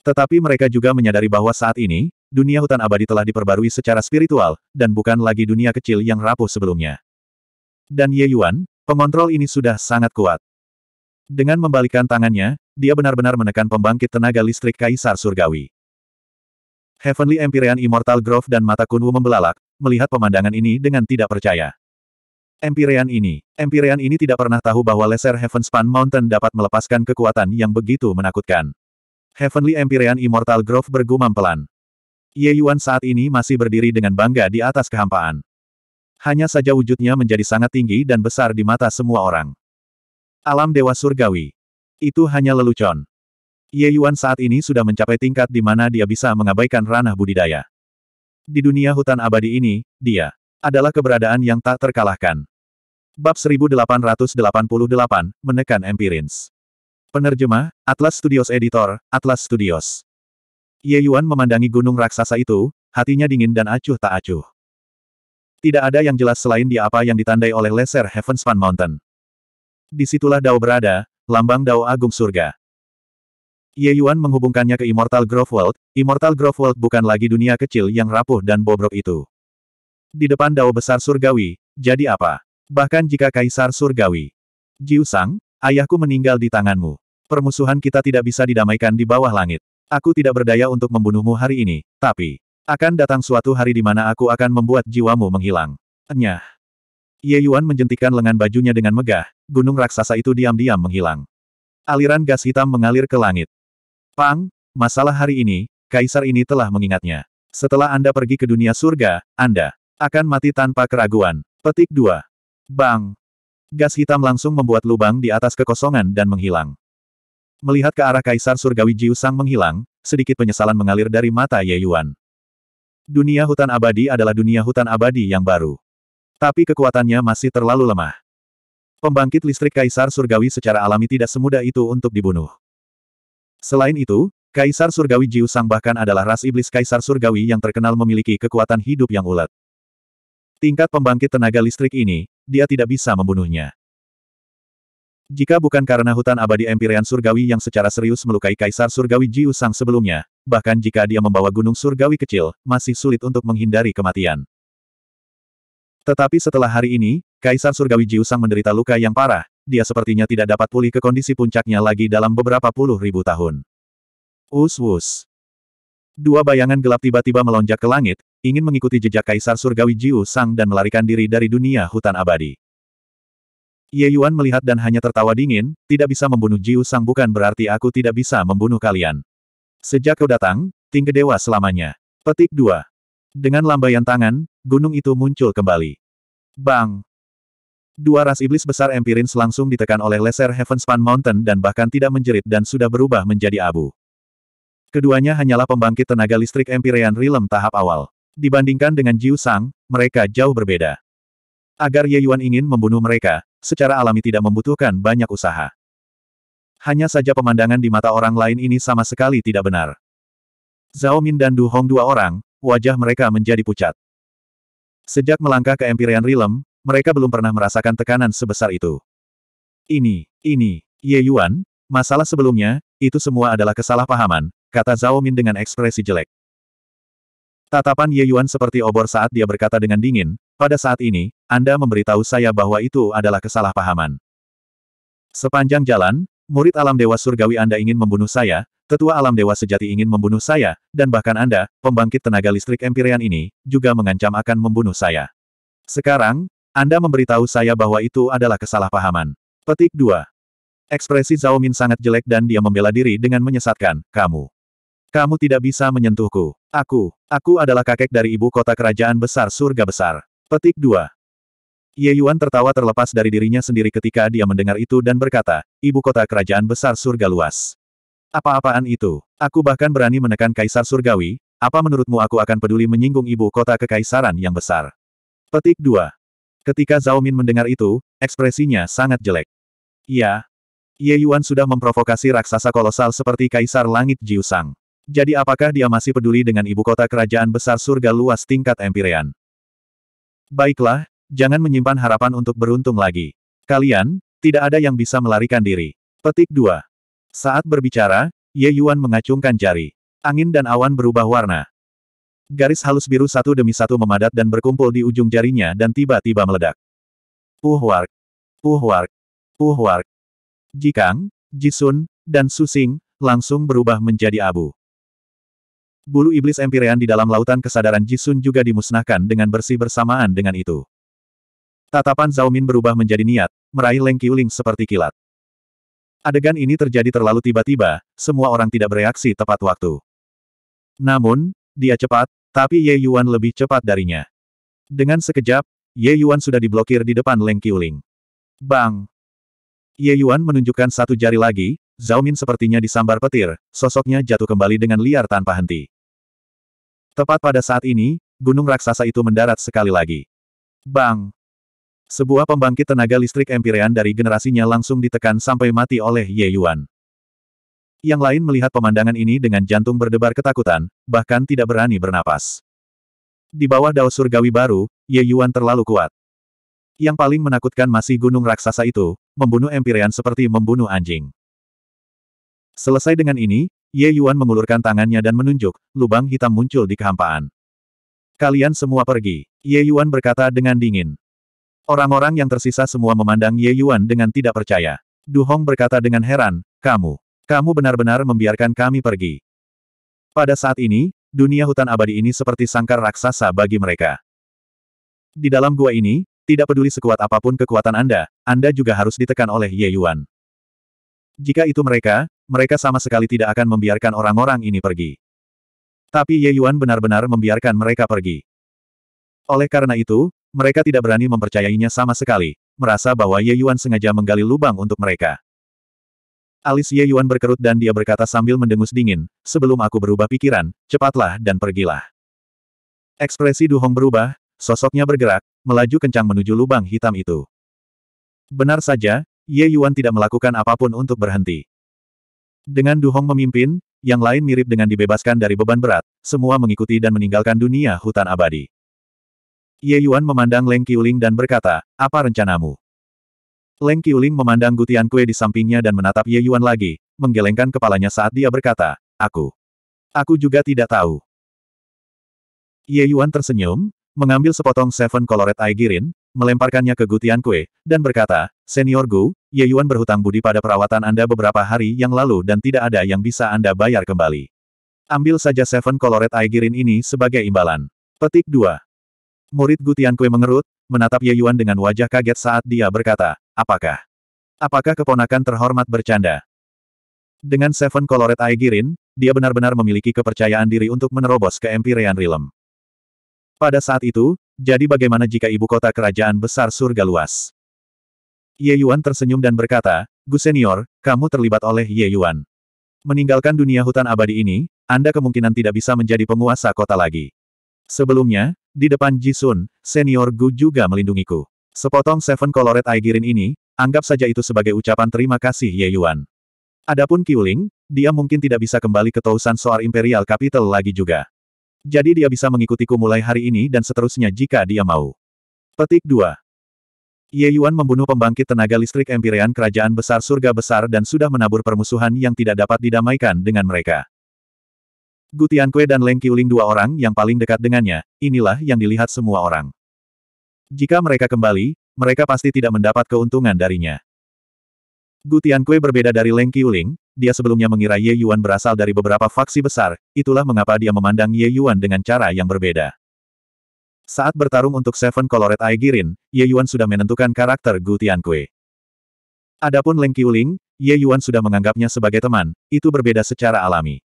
Tetapi mereka juga menyadari bahwa saat ini, dunia hutan abadi telah diperbarui secara spiritual, dan bukan lagi dunia kecil yang rapuh sebelumnya. Dan Ye Yuan, pengontrol ini sudah sangat kuat. Dengan membalikkan tangannya, dia benar-benar menekan pembangkit tenaga listrik Kaisar Surgawi. Heavenly Empyrean Immortal Grove dan mata Kunwu membelalak, melihat pemandangan ini dengan tidak percaya. Empyrean ini, Empyrean ini tidak pernah tahu bahwa Lesser Heavenspan Mountain dapat melepaskan kekuatan yang begitu menakutkan. Heavenly Empyrean Immortal Grove bergumam pelan. Ye Yuan saat ini masih berdiri dengan bangga di atas kehampaan. Hanya saja wujudnya menjadi sangat tinggi dan besar di mata semua orang. Alam Dewa Surgawi. Itu hanya lelucon. Ye Yuan saat ini sudah mencapai tingkat di mana dia bisa mengabaikan ranah budidaya. Di dunia hutan abadi ini, dia adalah keberadaan yang tak terkalahkan. Bab 1888, menekan empirins. Penerjemah, Atlas Studios Editor, Atlas Studios. Ye Yuan memandangi gunung raksasa itu, hatinya dingin dan acuh tak acuh. Tidak ada yang jelas selain di apa yang ditandai oleh Lesser Heavenspan Mountain. Disitulah Dao berada, lambang Dao Agung Surga. Ye Yuan menghubungkannya ke Immortal Grove World, Immortal Grove World bukan lagi dunia kecil yang rapuh dan bobrok itu. Di depan Dao Besar Surgawi, jadi apa? Bahkan jika Kaisar Surgawi. Jiusang, ayahku meninggal di tanganmu. Permusuhan kita tidak bisa didamaikan di bawah langit. Aku tidak berdaya untuk membunuhmu hari ini, tapi akan datang suatu hari di mana aku akan membuat jiwamu menghilang. Enyah. Ye Yuan menjentikan lengan bajunya dengan megah, gunung raksasa itu diam-diam menghilang. Aliran gas hitam mengalir ke langit. Pang, masalah hari ini, kaisar ini telah mengingatnya. Setelah Anda pergi ke dunia surga, Anda akan mati tanpa keraguan. Petik 2. Bang. Gas hitam langsung membuat lubang di atas kekosongan dan menghilang. Melihat ke arah Kaisar Surgawi Jiu menghilang, sedikit penyesalan mengalir dari mata Ye Yuan. Dunia hutan abadi adalah dunia hutan abadi yang baru. Tapi kekuatannya masih terlalu lemah. Pembangkit listrik Kaisar Surgawi secara alami tidak semudah itu untuk dibunuh. Selain itu, Kaisar Surgawi Jiu bahkan adalah ras iblis Kaisar Surgawi yang terkenal memiliki kekuatan hidup yang ulet. Tingkat pembangkit tenaga listrik ini, dia tidak bisa membunuhnya. Jika bukan karena hutan abadi Empyrean Surgawi yang secara serius melukai Kaisar Surgawi Jiu sebelumnya, bahkan jika dia membawa gunung surgawi kecil, masih sulit untuk menghindari kematian. Tetapi setelah hari ini, Kaisar Surgawi Jiu menderita luka yang parah, dia sepertinya tidak dapat pulih ke kondisi puncaknya lagi dalam beberapa puluh ribu tahun. Us-us. Dua bayangan gelap tiba-tiba melonjak ke langit, ingin mengikuti jejak Kaisar Surgawi Jiu dan melarikan diri dari dunia hutan abadi. Ye Yuan melihat dan hanya tertawa dingin, tidak bisa membunuh Jiu Sang bukan berarti aku tidak bisa membunuh kalian. Sejak kau datang, ting dewa selamanya. Petik 2. Dengan lambaian tangan, gunung itu muncul kembali. Bang! Dua ras iblis besar Empirins langsung ditekan oleh Lesser Heavenspan Mountain dan bahkan tidak menjerit dan sudah berubah menjadi abu. Keduanya hanyalah pembangkit tenaga listrik Empyrean Realm tahap awal. Dibandingkan dengan Jiu Sang, mereka jauh berbeda. Agar Ye Yuan ingin membunuh mereka, secara alami tidak membutuhkan banyak usaha. Hanya saja pemandangan di mata orang lain ini sama sekali tidak benar. Zhao Min dan Du Hong dua orang, wajah mereka menjadi pucat. Sejak melangkah ke Empyrean Realm, mereka belum pernah merasakan tekanan sebesar itu. Ini, ini, Ye Yuan, masalah sebelumnya, itu semua adalah kesalahpahaman, kata Zhao Min dengan ekspresi jelek. Tatapan Ye Yuan seperti obor saat dia berkata dengan dingin, pada saat ini, Anda memberitahu saya bahwa itu adalah kesalahpahaman. Sepanjang jalan, murid alam dewa surgawi Anda ingin membunuh saya, tetua alam dewa sejati ingin membunuh saya, dan bahkan Anda, pembangkit tenaga listrik empirian ini, juga mengancam akan membunuh saya. Sekarang, Anda memberitahu saya bahwa itu adalah kesalahpahaman. Petik 2. Ekspresi Zhao Min sangat jelek dan dia membela diri dengan menyesatkan, kamu. Kamu tidak bisa menyentuhku. Aku, aku adalah kakek dari ibu kota kerajaan besar surga besar. Petik 2. Ye Yuan tertawa terlepas dari dirinya sendiri ketika dia mendengar itu dan berkata, Ibu kota kerajaan besar surga luas. Apa-apaan itu? Aku bahkan berani menekan kaisar surgawi, apa menurutmu aku akan peduli menyinggung ibu kota kekaisaran yang besar? Petik 2. Ketika Zhao Min mendengar itu, ekspresinya sangat jelek. Ya. Ye Yuan sudah memprovokasi raksasa kolosal seperti Kaisar Langit Jiusang. Jadi apakah dia masih peduli dengan ibu kota kerajaan besar surga luas tingkat Empirean? Baiklah, jangan menyimpan harapan untuk beruntung lagi. Kalian, tidak ada yang bisa melarikan diri. Petik 2. Saat berbicara, Ye Yuan mengacungkan jari. Angin dan awan berubah warna. Garis halus biru satu demi satu memadat dan berkumpul di ujung jarinya dan tiba-tiba meledak. Puhwark. Puhwark. Puhwark. Jikang, Jisun, dan Susing, langsung berubah menjadi abu. Bulu iblis Empirean di dalam lautan kesadaran Jisun juga dimusnahkan dengan bersih bersamaan dengan itu. Tatapan Zhao Min berubah menjadi niat, meraih Leng Qiuling seperti kilat. Adegan ini terjadi terlalu tiba-tiba, semua orang tidak bereaksi tepat waktu. Namun, dia cepat, tapi Ye Yuan lebih cepat darinya. Dengan sekejap, Ye Yuan sudah diblokir di depan Leng Qiuling. Bang! Ye Yuan menunjukkan satu jari lagi, Zhao Min sepertinya disambar petir, sosoknya jatuh kembali dengan liar tanpa henti. Tepat pada saat ini, gunung raksasa itu mendarat sekali lagi. Bang! Sebuah pembangkit tenaga listrik empirean dari generasinya langsung ditekan sampai mati oleh Ye Yuan. Yang lain melihat pemandangan ini dengan jantung berdebar ketakutan, bahkan tidak berani bernapas. Di bawah dao surgawi baru, Ye Yuan terlalu kuat. Yang paling menakutkan masih gunung raksasa itu, membunuh empirean seperti membunuh anjing. Selesai dengan ini, Ye Yuan mengulurkan tangannya dan menunjuk, lubang hitam muncul di kehampaan. Kalian semua pergi, Ye Yuan berkata dengan dingin. Orang-orang yang tersisa semua memandang Ye Yuan dengan tidak percaya. Du Hong berkata dengan heran, kamu, kamu benar-benar membiarkan kami pergi. Pada saat ini, dunia hutan abadi ini seperti sangkar raksasa bagi mereka. Di dalam gua ini, tidak peduli sekuat apapun kekuatan Anda, Anda juga harus ditekan oleh Ye Yuan. Jika itu mereka, mereka sama sekali tidak akan membiarkan orang-orang ini pergi. Tapi Ye Yuan benar-benar membiarkan mereka pergi. Oleh karena itu, mereka tidak berani mempercayainya sama sekali, merasa bahwa Ye Yuan sengaja menggali lubang untuk mereka. Alis Ye Yuan berkerut dan dia berkata sambil mendengus dingin, sebelum aku berubah pikiran, cepatlah dan pergilah. Ekspresi Du Hong berubah, sosoknya bergerak, melaju kencang menuju lubang hitam itu. Benar saja, Ye Yuan tidak melakukan apapun untuk berhenti. Dengan Duhong memimpin, yang lain mirip dengan dibebaskan dari beban berat, semua mengikuti dan meninggalkan dunia hutan abadi. Ye Yuan memandang Leng Qiuling dan berkata, apa rencanamu? Leng Qiuling memandang Gutian Kue di sampingnya dan menatap Ye Yuan lagi, menggelengkan kepalanya saat dia berkata, aku. Aku juga tidak tahu. Ye Yuan tersenyum, mengambil sepotong Seven Colored Aigirin, melemparkannya ke Gutian Kue, dan berkata, Senior Gu, Ye Yuan berhutang budi pada perawatan Anda beberapa hari yang lalu dan tidak ada yang bisa Anda bayar kembali. Ambil saja Seven Colored Aigirin ini sebagai imbalan. Petik 2. Murid Gu Tiankui mengerut, menatap Ye Yuan dengan wajah kaget saat dia berkata, Apakah? Apakah keponakan terhormat bercanda? Dengan Seven Colored Aigirin, dia benar-benar memiliki kepercayaan diri untuk menerobos ke Empyrean Realm. Pada saat itu, jadi bagaimana jika ibu kota kerajaan besar surga luas? Ye Yuan tersenyum dan berkata, Gu Senior, kamu terlibat oleh Ye Yuan. Meninggalkan dunia hutan abadi ini, Anda kemungkinan tidak bisa menjadi penguasa kota lagi. Sebelumnya, di depan Ji Sun, Senior Gu juga melindungiku. Sepotong Seven Colored Aigirin ini, anggap saja itu sebagai ucapan terima kasih Ye Yuan. Adapun Qiuling, dia mungkin tidak bisa kembali ke Tausan Soar Imperial Capital lagi juga. Jadi dia bisa mengikutiku mulai hari ini dan seterusnya jika dia mau. Petik 2. Ye Yuan membunuh pembangkit tenaga listrik Empyrean Kerajaan Besar Surga Besar dan sudah menabur permusuhan yang tidak dapat didamaikan dengan mereka. Gu Kue dan Leng Qiuling dua orang yang paling dekat dengannya, inilah yang dilihat semua orang. Jika mereka kembali, mereka pasti tidak mendapat keuntungan darinya. Gu Kue berbeda dari Leng Qiuling, dia sebelumnya mengira Ye Yuan berasal dari beberapa faksi besar, itulah mengapa dia memandang Ye Yuan dengan cara yang berbeda. Saat bertarung untuk Seven Colored Aigirin, Ye Yuan sudah menentukan karakter Gu Tiankui. Adapun Leng Qiuling, Ye Yuan sudah menganggapnya sebagai teman, itu berbeda secara alami.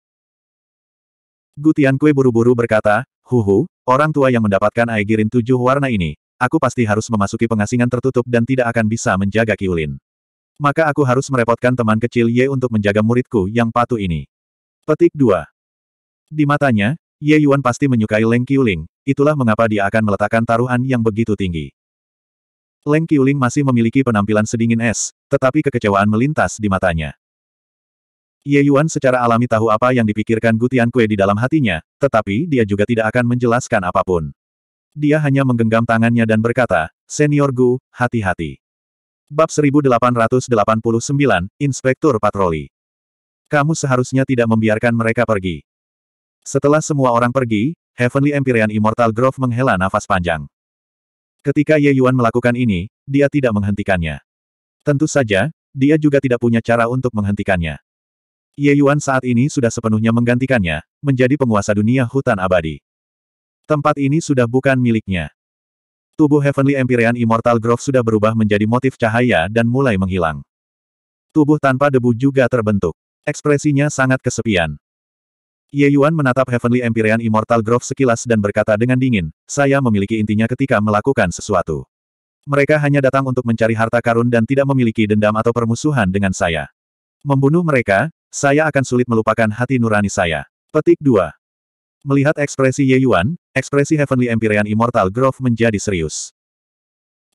Gu Tiankui buru-buru berkata, Huhu, orang tua yang mendapatkan Aigirin tujuh warna ini, aku pasti harus memasuki pengasingan tertutup dan tidak akan bisa menjaga Qiulin. Maka aku harus merepotkan teman kecil Ye untuk menjaga muridku yang patuh ini. Petik 2. Di matanya, Ye Yuan pasti menyukai Leng Qiuling, itulah mengapa dia akan meletakkan taruhan yang begitu tinggi. Leng Qiuling masih memiliki penampilan sedingin es, tetapi kekecewaan melintas di matanya. Ye Yuan secara alami tahu apa yang dipikirkan Gutian Kue di dalam hatinya, tetapi dia juga tidak akan menjelaskan apapun. Dia hanya menggenggam tangannya dan berkata, Senior Gu, hati-hati. Bab 1889, Inspektur Patroli. Kamu seharusnya tidak membiarkan mereka pergi. Setelah semua orang pergi, Heavenly Empyrean Immortal Grove menghela nafas panjang. Ketika Ye Yuan melakukan ini, dia tidak menghentikannya. Tentu saja, dia juga tidak punya cara untuk menghentikannya. Ye Yuan saat ini sudah sepenuhnya menggantikannya, menjadi penguasa dunia hutan abadi. Tempat ini sudah bukan miliknya. Tubuh Heavenly Empyrean Immortal Grove sudah berubah menjadi motif cahaya dan mulai menghilang. Tubuh tanpa debu juga terbentuk. Ekspresinya sangat kesepian. Ye Yuan menatap Heavenly Empyrean Immortal Grove sekilas dan berkata dengan dingin, saya memiliki intinya ketika melakukan sesuatu. Mereka hanya datang untuk mencari harta karun dan tidak memiliki dendam atau permusuhan dengan saya. Membunuh mereka, saya akan sulit melupakan hati nurani saya. Petik 2. Melihat ekspresi Ye Yuan, ekspresi Heavenly Empyrean Immortal Grove menjadi serius.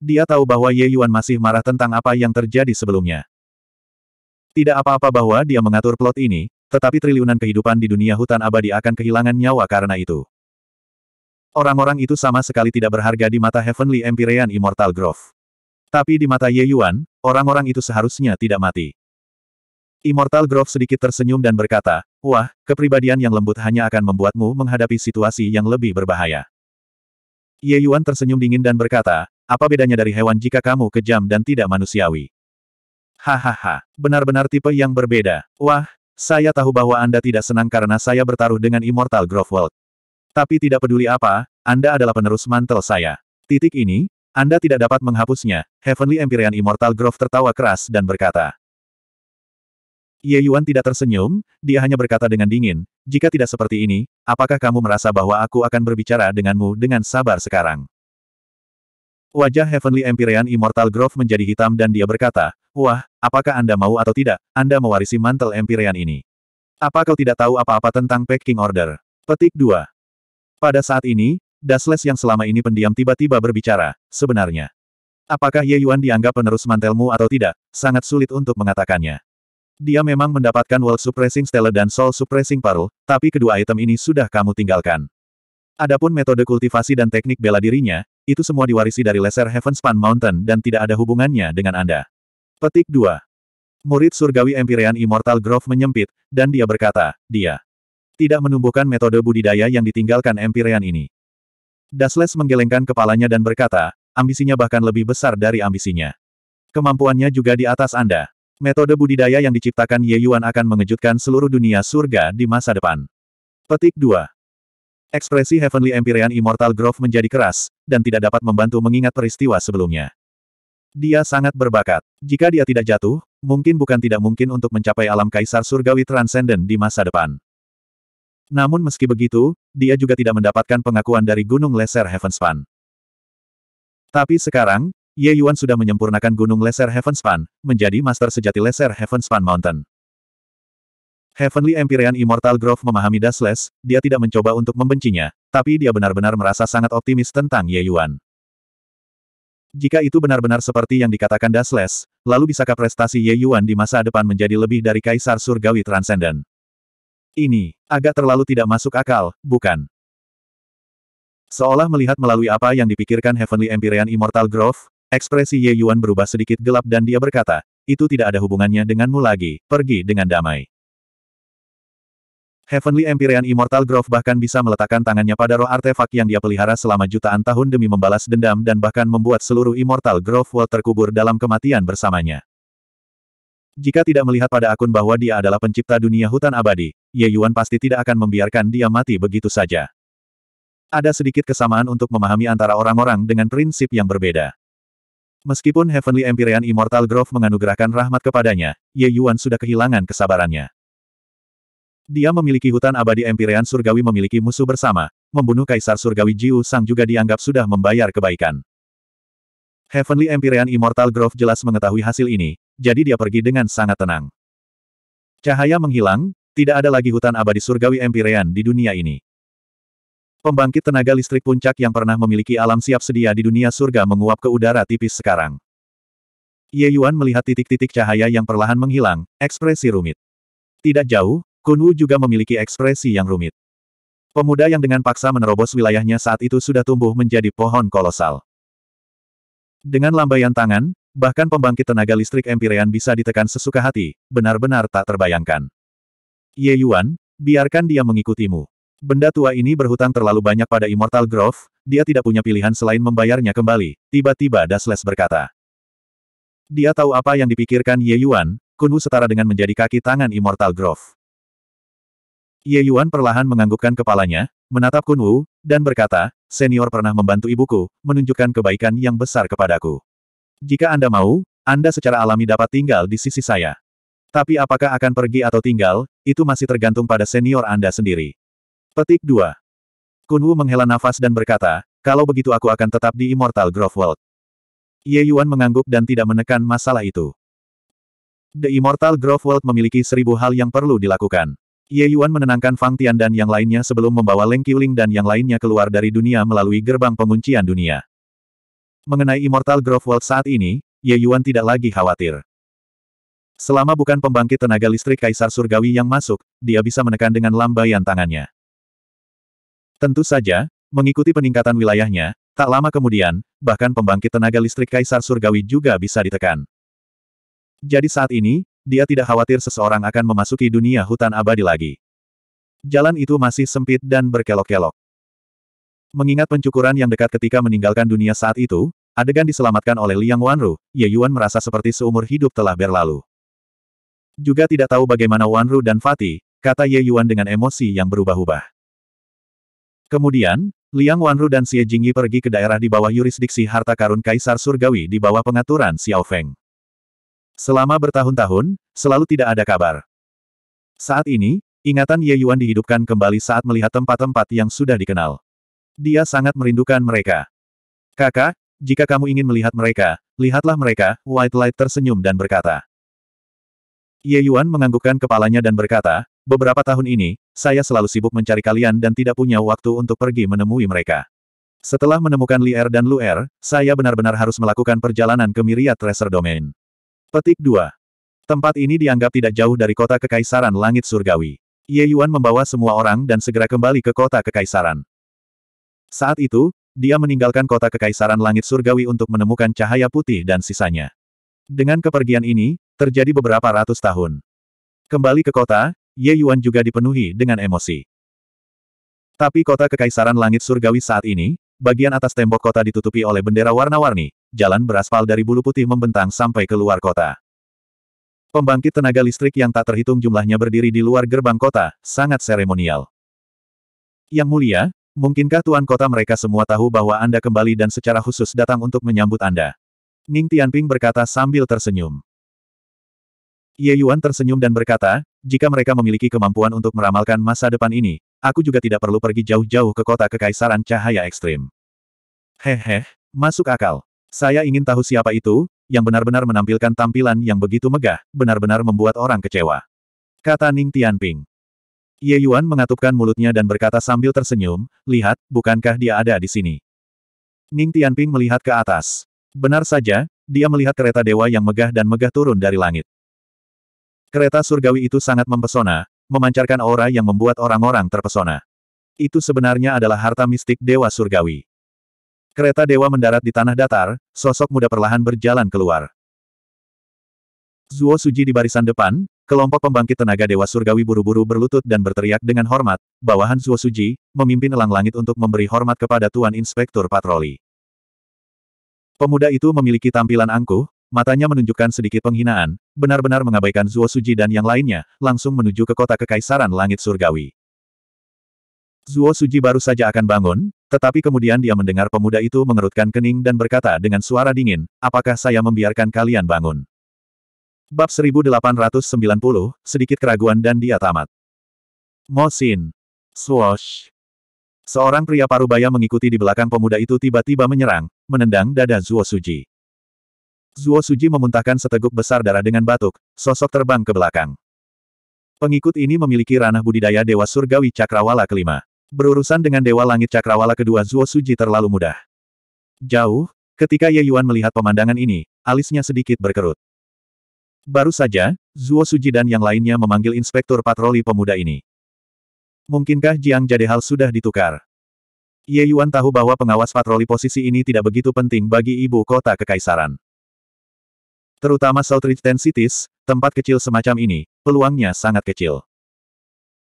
Dia tahu bahwa Ye Yuan masih marah tentang apa yang terjadi sebelumnya. Tidak apa-apa bahwa dia mengatur plot ini, tetapi triliunan kehidupan di dunia hutan abadi akan kehilangan nyawa karena itu. Orang-orang itu sama sekali tidak berharga di mata Heavenly Empyrean Immortal Grove. Tapi di mata Ye Yuan, orang-orang itu seharusnya tidak mati. Immortal Grove sedikit tersenyum dan berkata, Wah, kepribadian yang lembut hanya akan membuatmu menghadapi situasi yang lebih berbahaya. Ye Yuan tersenyum dingin dan berkata, Apa bedanya dari hewan jika kamu kejam dan tidak manusiawi? Hahaha, benar-benar tipe yang berbeda. Wah, saya tahu bahwa Anda tidak senang karena saya bertaruh dengan Immortal Grove World. Tapi tidak peduli apa, Anda adalah penerus mantel saya. Titik ini, Anda tidak dapat menghapusnya. Heavenly Empyrean Immortal Grove tertawa keras dan berkata. Ye Yuan tidak tersenyum, dia hanya berkata dengan dingin, jika tidak seperti ini, apakah kamu merasa bahwa aku akan berbicara denganmu dengan sabar sekarang? Wajah Heavenly Empyrean Immortal Grove menjadi hitam dan dia berkata, Wah, apakah Anda mau atau tidak, Anda mewarisi mantel Empyrean ini. Apa kau tidak tahu apa-apa tentang Peking Order? Petik 2. Pada saat ini, Dasles yang selama ini pendiam tiba-tiba berbicara, sebenarnya. Apakah Ye Yuan dianggap penerus mantelmu atau tidak, sangat sulit untuk mengatakannya. Dia memang mendapatkan World Suppressing Stellar dan Soul Suppressing Parul, tapi kedua item ini sudah kamu tinggalkan. Adapun metode kultivasi dan teknik bela dirinya, itu semua diwarisi dari Lesser Heavenspan Mountain dan tidak ada hubungannya dengan Anda. Petik 2. Murid surgawi Empyrean Immortal Grove menyempit, dan dia berkata, dia tidak menumbuhkan metode budidaya yang ditinggalkan Empyrean ini. Dasles menggelengkan kepalanya dan berkata, ambisinya bahkan lebih besar dari ambisinya. Kemampuannya juga di atas Anda. Metode budidaya yang diciptakan Ye Yuan akan mengejutkan seluruh dunia surga di masa depan. Petik 2. Ekspresi Heavenly Empyrean Immortal Grove menjadi keras, dan tidak dapat membantu mengingat peristiwa sebelumnya. Dia sangat berbakat. Jika dia tidak jatuh, mungkin bukan tidak mungkin untuk mencapai alam kaisar surgawi transenden di masa depan. Namun meski begitu, dia juga tidak mendapatkan pengakuan dari Gunung Lesser Heavenspan. Tapi sekarang, Ye Yuan sudah menyempurnakan Gunung Lesser Heavenspan, menjadi master sejati Lesser Heavenspan Mountain. Heavenly Empyrean Immortal Grove memahami Dasles, dia tidak mencoba untuk membencinya, tapi dia benar-benar merasa sangat optimis tentang Ye Yuan. Jika itu benar-benar seperti yang dikatakan Dasles, lalu bisakah prestasi Ye Yuan di masa depan menjadi lebih dari Kaisar Surgawi Transcendent? Ini, agak terlalu tidak masuk akal, bukan? Seolah melihat melalui apa yang dipikirkan Heavenly Empyrean Immortal Grove, ekspresi Ye Yuan berubah sedikit gelap dan dia berkata, itu tidak ada hubungannya denganmu lagi, pergi dengan damai. Heavenly Empyrean Immortal Grove bahkan bisa meletakkan tangannya pada roh artefak yang dia pelihara selama jutaan tahun demi membalas dendam dan bahkan membuat seluruh Immortal Grove World terkubur dalam kematian bersamanya. Jika tidak melihat pada akun bahwa dia adalah pencipta dunia hutan abadi, Ye Yuan pasti tidak akan membiarkan dia mati begitu saja. Ada sedikit kesamaan untuk memahami antara orang-orang dengan prinsip yang berbeda. Meskipun Heavenly Empyrean Immortal Grove menganugerahkan rahmat kepadanya, Ye Yuan sudah kehilangan kesabarannya. Dia memiliki hutan abadi Empirean Surgawi memiliki musuh bersama, membunuh Kaisar Surgawi Jiu Sang juga dianggap sudah membayar kebaikan. Heavenly Empirean Immortal Grove jelas mengetahui hasil ini, jadi dia pergi dengan sangat tenang. Cahaya menghilang, tidak ada lagi hutan abadi Surgawi Empirean di dunia ini. Pembangkit tenaga listrik puncak yang pernah memiliki alam siap sedia di dunia surga menguap ke udara tipis sekarang. Ye Yuan melihat titik-titik cahaya yang perlahan menghilang, ekspresi rumit. Tidak jauh, Kunwu juga memiliki ekspresi yang rumit. Pemuda yang dengan paksa menerobos wilayahnya saat itu sudah tumbuh menjadi pohon kolosal. Dengan lambaian tangan, bahkan pembangkit tenaga listrik empirean bisa ditekan sesuka hati, benar-benar tak terbayangkan. Ye Yuan, biarkan dia mengikutimu. Benda tua ini berhutang terlalu banyak pada Immortal Grove, dia tidak punya pilihan selain membayarnya kembali, tiba-tiba Dasles berkata. Dia tahu apa yang dipikirkan Ye Yuan, Kunwu setara dengan menjadi kaki tangan Immortal Grove. Ye Yuan perlahan menganggukkan kepalanya, menatap Kun Wu, dan berkata, senior pernah membantu ibuku, menunjukkan kebaikan yang besar kepadaku. Jika Anda mau, Anda secara alami dapat tinggal di sisi saya. Tapi apakah akan pergi atau tinggal, itu masih tergantung pada senior Anda sendiri. Petik 2. Kun Wu menghela nafas dan berkata, kalau begitu aku akan tetap di Immortal Grove World. Ye Yuan mengangguk dan tidak menekan masalah itu. The Immortal Grove World memiliki seribu hal yang perlu dilakukan. Ye Yuan menenangkan Fang Tian dan yang lainnya sebelum membawa Leng Qiuling dan yang lainnya keluar dari dunia melalui gerbang penguncian dunia. Mengenai Immortal Grove World saat ini, Ye Yuan tidak lagi khawatir. Selama bukan pembangkit tenaga listrik Kaisar Surgawi yang masuk, dia bisa menekan dengan lambaian tangannya. Tentu saja, mengikuti peningkatan wilayahnya, tak lama kemudian, bahkan pembangkit tenaga listrik Kaisar Surgawi juga bisa ditekan. Jadi saat ini, dia tidak khawatir seseorang akan memasuki dunia hutan abadi lagi. Jalan itu masih sempit dan berkelok-kelok. Mengingat pencukuran yang dekat ketika meninggalkan dunia saat itu, adegan diselamatkan oleh Liang Wanru, Ye Yuan merasa seperti seumur hidup telah berlalu. Juga tidak tahu bagaimana Wanru dan Fatih, kata Ye Yuan dengan emosi yang berubah-ubah. Kemudian, Liang Wanru dan Xie Jingyi pergi ke daerah di bawah yurisdiksi harta karun Kaisar Surgawi di bawah pengaturan Xiao Feng. Selama bertahun-tahun, selalu tidak ada kabar. Saat ini, ingatan Ye Yuan dihidupkan kembali saat melihat tempat-tempat yang sudah dikenal. Dia sangat merindukan mereka. Kakak, jika kamu ingin melihat mereka, lihatlah mereka, White Light tersenyum dan berkata. Ye Yuan menganggukkan kepalanya dan berkata, beberapa tahun ini, saya selalu sibuk mencari kalian dan tidak punya waktu untuk pergi menemui mereka. Setelah menemukan Li Er dan Lu Er, saya benar-benar harus melakukan perjalanan ke Myriad Treasure Domain. Petik 2. Tempat ini dianggap tidak jauh dari kota Kekaisaran Langit Surgawi. Ye Yuan membawa semua orang dan segera kembali ke kota Kekaisaran. Saat itu, dia meninggalkan kota Kekaisaran Langit Surgawi untuk menemukan cahaya putih dan sisanya. Dengan kepergian ini, terjadi beberapa ratus tahun. Kembali ke kota, Ye Yuan juga dipenuhi dengan emosi. Tapi kota Kekaisaran Langit Surgawi saat ini, bagian atas tembok kota ditutupi oleh bendera warna-warni, jalan beraspal dari bulu putih membentang sampai ke luar kota. Pembangkit tenaga listrik yang tak terhitung jumlahnya berdiri di luar gerbang kota, sangat seremonial. Yang mulia, mungkinkah tuan kota mereka semua tahu bahwa Anda kembali dan secara khusus datang untuk menyambut Anda? Ning Tianping berkata sambil tersenyum. Ye Yuan tersenyum dan berkata, jika mereka memiliki kemampuan untuk meramalkan masa depan ini, aku juga tidak perlu pergi jauh-jauh ke kota kekaisaran cahaya ekstrim. Hehe, masuk akal. Saya ingin tahu siapa itu, yang benar-benar menampilkan tampilan yang begitu megah, benar-benar membuat orang kecewa. Kata Ning Tianping. Ye Yuan mengatupkan mulutnya dan berkata sambil tersenyum, lihat, bukankah dia ada di sini? Ning Tianping melihat ke atas. Benar saja, dia melihat kereta dewa yang megah dan megah turun dari langit. Kereta surgawi itu sangat mempesona, memancarkan aura yang membuat orang-orang terpesona. Itu sebenarnya adalah harta mistik dewa surgawi. Kereta dewa mendarat di tanah datar, sosok muda perlahan berjalan keluar. Zuo Suji di barisan depan, kelompok pembangkit tenaga dewa surgawi buru-buru berlutut dan berteriak dengan hormat, bawahan Zuo Suji, memimpin elang langit untuk memberi hormat kepada Tuan Inspektur Patroli. Pemuda itu memiliki tampilan angkuh, matanya menunjukkan sedikit penghinaan, benar-benar mengabaikan Zuo Suji dan yang lainnya, langsung menuju ke kota kekaisaran langit surgawi. Zuo Suji baru saja akan bangun, tetapi kemudian dia mendengar pemuda itu mengerutkan kening dan berkata dengan suara dingin, apakah saya membiarkan kalian bangun? Bab 1890, sedikit keraguan dan dia tamat. Mosin. Swosh. Seorang pria parubaya mengikuti di belakang pemuda itu tiba-tiba menyerang, menendang dada Zuo Suji. Zuo Suji memuntahkan seteguk besar darah dengan batuk, sosok terbang ke belakang. Pengikut ini memiliki ranah budidaya Dewa Surgawi Cakrawala kelima berurusan dengan Dewa Langit Cakrawala kedua Zuo Suji terlalu mudah. Jauh, ketika Ye Yuan melihat pemandangan ini, alisnya sedikit berkerut. Baru saja, Zuo Suji dan yang lainnya memanggil inspektur patroli pemuda ini. Mungkinkah Jiang Jadehal sudah ditukar? Ye Yuan tahu bahwa pengawas patroli posisi ini tidak begitu penting bagi ibu kota kekaisaran. Terutama Southridge Ten Cities, tempat kecil semacam ini, peluangnya sangat kecil.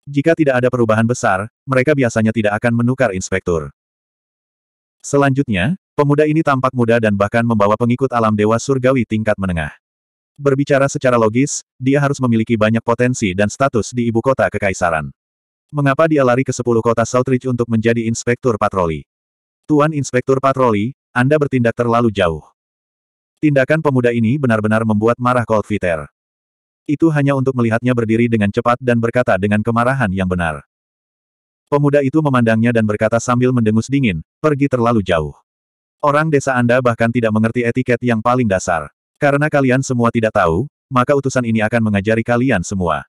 Jika tidak ada perubahan besar, mereka biasanya tidak akan menukar inspektur. Selanjutnya, pemuda ini tampak muda dan bahkan membawa pengikut alam dewa surgawi tingkat menengah. Berbicara secara logis, dia harus memiliki banyak potensi dan status di ibu kota kekaisaran. Mengapa dia lari ke sepuluh kota Saltridge untuk menjadi inspektur patroli? Tuan Inspektur Patroli, Anda bertindak terlalu jauh. Tindakan pemuda ini benar-benar membuat marah Colt Viter itu hanya untuk melihatnya berdiri dengan cepat dan berkata dengan kemarahan yang benar. Pemuda itu memandangnya dan berkata sambil mendengus dingin, pergi terlalu jauh. Orang desa Anda bahkan tidak mengerti etiket yang paling dasar. Karena kalian semua tidak tahu, maka utusan ini akan mengajari kalian semua.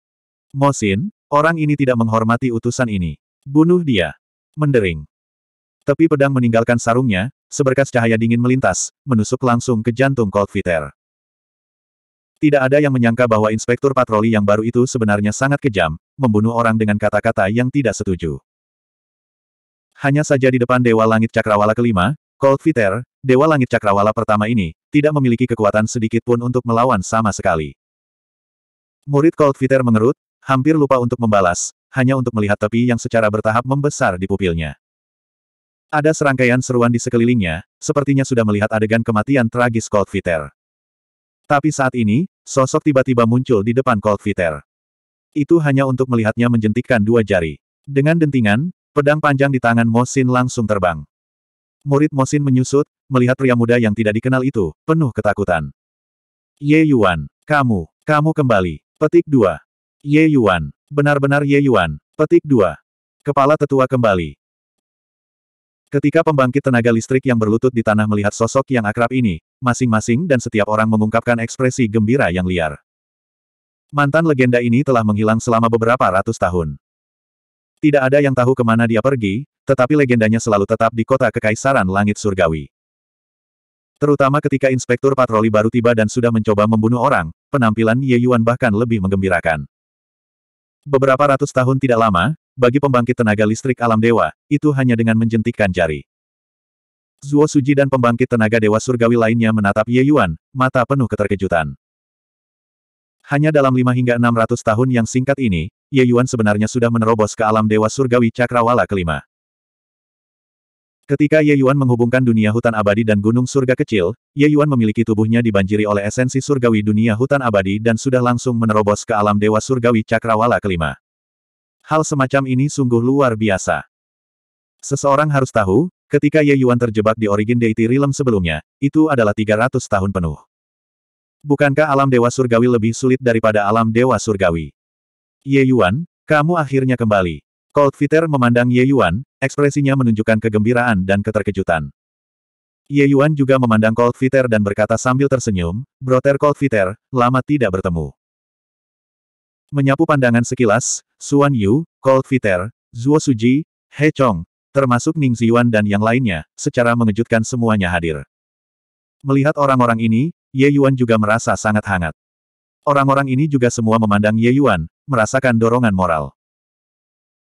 Mosin, orang ini tidak menghormati utusan ini. Bunuh dia. Mendering. Tepi pedang meninggalkan sarungnya, seberkas cahaya dingin melintas, menusuk langsung ke jantung Colt Viter. Tidak ada yang menyangka bahwa inspektur patroli yang baru itu sebenarnya sangat kejam, membunuh orang dengan kata-kata yang tidak setuju. Hanya saja di depan Dewa Langit Cakrawala kelima, Cold Viter, Dewa Langit Cakrawala pertama ini, tidak memiliki kekuatan sedikit pun untuk melawan sama sekali. Murid Cold Viter mengerut, hampir lupa untuk membalas, hanya untuk melihat tepi yang secara bertahap membesar di pupilnya. Ada serangkaian seruan di sekelilingnya, sepertinya sudah melihat adegan kematian tragis Cold Viter. Tapi saat ini, sosok tiba-tiba muncul di depan Cold Coldfeeder. Itu hanya untuk melihatnya menjentikkan dua jari. Dengan dentingan, pedang panjang di tangan Mosin langsung terbang. Murid Mosin menyusut, melihat pria muda yang tidak dikenal itu, penuh ketakutan. Ye Yuan, kamu, kamu kembali. Petik dua. Ye Yuan, benar-benar Ye Yuan. Petik dua. Kepala tetua kembali. Ketika pembangkit tenaga listrik yang berlutut di tanah melihat sosok yang akrab ini, masing-masing dan setiap orang mengungkapkan ekspresi gembira yang liar. Mantan legenda ini telah menghilang selama beberapa ratus tahun. Tidak ada yang tahu kemana dia pergi, tetapi legendanya selalu tetap di kota Kekaisaran Langit Surgawi. Terutama ketika inspektur patroli baru tiba dan sudah mencoba membunuh orang, penampilan Ye Yuan bahkan lebih menggembirakan. Beberapa ratus tahun tidak lama, bagi pembangkit tenaga listrik alam dewa, itu hanya dengan menjentikkan jari. Zuo Suji dan pembangkit tenaga dewa surgawi lainnya menatap Ye Yuan, mata penuh keterkejutan. Hanya dalam 5 hingga 600 tahun yang singkat ini, Ye Yuan sebenarnya sudah menerobos ke alam dewa surgawi cakrawala kelima. Ketika Ye Yuan menghubungkan dunia hutan abadi dan gunung surga kecil, Ye Yuan memiliki tubuhnya dibanjiri oleh esensi surgawi dunia hutan abadi dan sudah langsung menerobos ke alam dewa surgawi cakrawala kelima. Hal semacam ini sungguh luar biasa. Seseorang harus tahu, ketika Ye Yuan terjebak di Origin Deity Realm sebelumnya, itu adalah 300 tahun penuh. Bukankah alam Dewa Surgawi lebih sulit daripada alam Dewa Surgawi? Ye Yuan, kamu akhirnya kembali. Cold Fitter memandang Ye Yuan, ekspresinya menunjukkan kegembiraan dan keterkejutan. Ye Yuan juga memandang Cold Fitter dan berkata sambil tersenyum, "Brother Cold Fitter, lama tidak bertemu. Menyapu pandangan sekilas, Suan Yu, Cold Viter, Zuo Suji, He Chong, termasuk Ning Ziyuan dan yang lainnya, secara mengejutkan semuanya hadir. Melihat orang-orang ini, Ye Yuan juga merasa sangat hangat. Orang-orang ini juga semua memandang Ye Yuan, merasakan dorongan moral.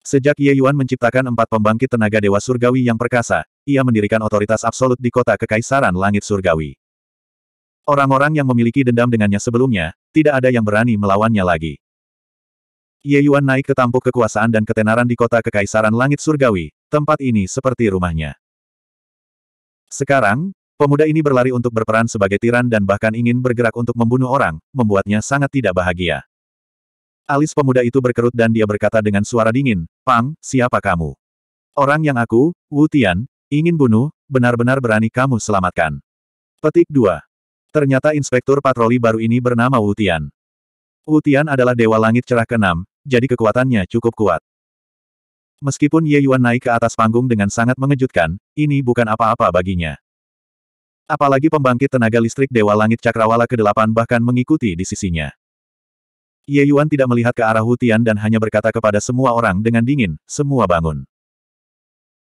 Sejak Ye Yuan menciptakan empat pembangkit tenaga dewa surgawi yang perkasa, ia mendirikan otoritas absolut di kota Kekaisaran Langit Surgawi. Orang-orang yang memiliki dendam dengannya sebelumnya, tidak ada yang berani melawannya lagi. Ye Yuan naik ke tampuk kekuasaan dan ketenaran di kota Kekaisaran Langit Surgawi, tempat ini seperti rumahnya. Sekarang, pemuda ini berlari untuk berperan sebagai tiran dan bahkan ingin bergerak untuk membunuh orang, membuatnya sangat tidak bahagia. Alis pemuda itu berkerut dan dia berkata dengan suara dingin, Pang, siapa kamu? Orang yang aku, Wu Tian, ingin bunuh, benar-benar berani kamu selamatkan. Petik 2. Ternyata inspektur patroli baru ini bernama Wu Tian. Wu Tian adalah dewa langit cerah keenam, jadi kekuatannya cukup kuat. Meskipun Ye Yuan naik ke atas panggung dengan sangat mengejutkan, ini bukan apa-apa baginya. Apalagi pembangkit tenaga listrik Dewa Langit Cakrawala ke-8 bahkan mengikuti di sisinya. Ye Yuan tidak melihat ke arah Hutian dan hanya berkata kepada semua orang dengan dingin, semua bangun.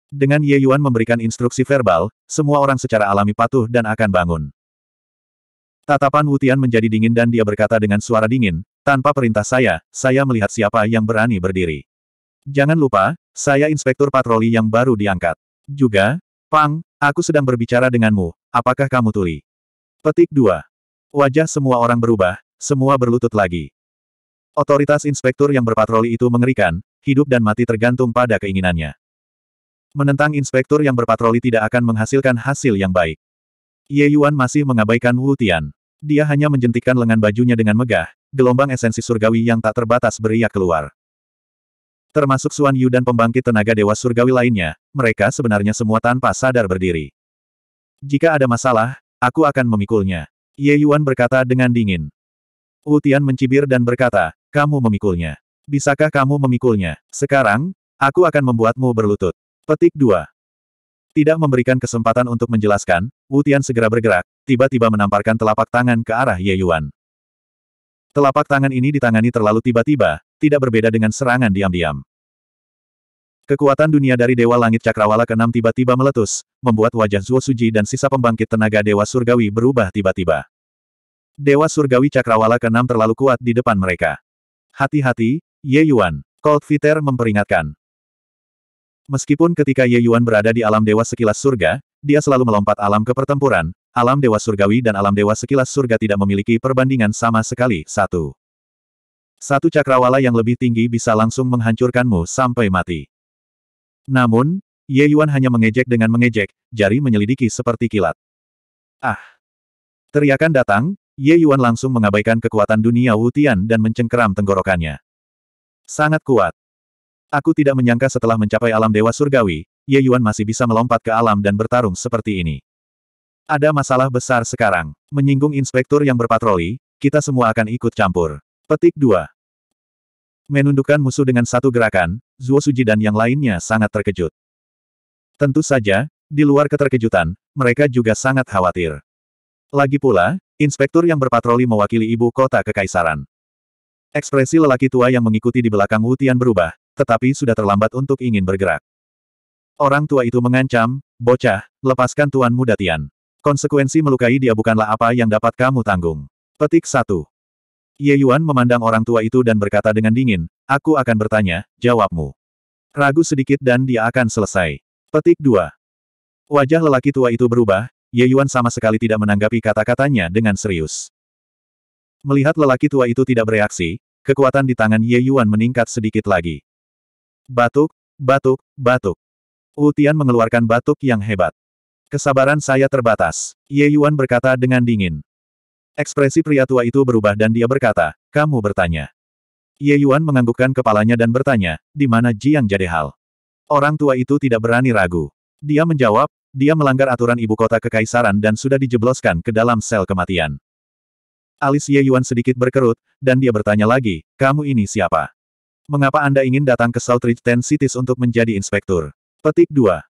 Dengan Ye Yuan memberikan instruksi verbal, semua orang secara alami patuh dan akan bangun. Tatapan Wutian menjadi dingin dan dia berkata dengan suara dingin, tanpa perintah saya, saya melihat siapa yang berani berdiri. Jangan lupa, saya inspektur patroli yang baru diangkat. Juga, Pang, aku sedang berbicara denganmu, apakah kamu tuli? Petik 2. Wajah semua orang berubah, semua berlutut lagi. Otoritas inspektur yang berpatroli itu mengerikan, hidup dan mati tergantung pada keinginannya. Menentang inspektur yang berpatroli tidak akan menghasilkan hasil yang baik. Ye Yuan masih mengabaikan Wu Tian. Dia hanya menjentikkan lengan bajunya dengan megah, gelombang esensi surgawi yang tak terbatas beriak keluar. Termasuk Suan Yu dan pembangkit tenaga dewa surgawi lainnya, mereka sebenarnya semua tanpa sadar berdiri. Jika ada masalah, aku akan memikulnya. Ye Yuan berkata dengan dingin. Wu Tian mencibir dan berkata, kamu memikulnya. Bisakah kamu memikulnya? Sekarang, aku akan membuatmu berlutut. Petik 2. Tidak memberikan kesempatan untuk menjelaskan, Wu Tian segera bergerak, tiba-tiba menamparkan telapak tangan ke arah Ye Yuan. Telapak tangan ini ditangani terlalu tiba-tiba, tidak berbeda dengan serangan diam-diam. Kekuatan dunia dari Dewa Langit Cakrawala ke-6 tiba-tiba meletus, membuat wajah Zuo Suji dan sisa pembangkit tenaga Dewa Surgawi berubah tiba-tiba. Dewa Surgawi Cakrawala ke-6 terlalu kuat di depan mereka. Hati-hati, Ye Yuan, Cold Viter memperingatkan. Meskipun ketika Ye Yuan berada di alam Dewa Sekilas Surga, dia selalu melompat alam ke pertempuran, alam dewa surgawi dan alam dewa sekilas surga tidak memiliki perbandingan sama sekali. Satu. Satu cakrawala yang lebih tinggi bisa langsung menghancurkanmu sampai mati. Namun, Ye Yuan hanya mengejek dengan mengejek, jari menyelidiki seperti kilat. Ah! Teriakan datang, Ye Yuan langsung mengabaikan kekuatan dunia Wutian dan mencengkeram tenggorokannya. Sangat kuat. Aku tidak menyangka setelah mencapai alam dewa surgawi, Ye Yuan masih bisa melompat ke alam dan bertarung seperti ini. Ada masalah besar sekarang. Menyinggung inspektur yang berpatroli, kita semua akan ikut campur. Petik 2. Menundukkan musuh dengan satu gerakan, Zuo Suji dan yang lainnya sangat terkejut. Tentu saja, di luar keterkejutan, mereka juga sangat khawatir. Lagi pula, inspektur yang berpatroli mewakili ibu kota kekaisaran. Ekspresi lelaki tua yang mengikuti di belakang Wutian berubah, tetapi sudah terlambat untuk ingin bergerak. Orang tua itu mengancam, bocah, lepaskan tuan muda Tian. Konsekuensi melukai dia bukanlah apa yang dapat kamu tanggung. Petik satu. Ye Yuan memandang orang tua itu dan berkata dengan dingin, aku akan bertanya, jawabmu. Ragu sedikit dan dia akan selesai. Petik dua. Wajah lelaki tua itu berubah, Ye Yuan sama sekali tidak menanggapi kata-katanya dengan serius. Melihat lelaki tua itu tidak bereaksi, kekuatan di tangan Ye Yuan meningkat sedikit lagi. Batuk, batuk, batuk. Wu Tian mengeluarkan batuk yang hebat. Kesabaran saya terbatas. Ye Yuan berkata dengan dingin. Ekspresi pria tua itu berubah dan dia berkata, kamu bertanya. Ye Yuan menganggukkan kepalanya dan bertanya, di mana Jiang hal. Orang tua itu tidak berani ragu. Dia menjawab, dia melanggar aturan ibu kota kekaisaran dan sudah dijebloskan ke dalam sel kematian. Alis Ye Yuan sedikit berkerut, dan dia bertanya lagi, kamu ini siapa? Mengapa Anda ingin datang ke Southridge Ten Cities untuk menjadi inspektur? Petik 2.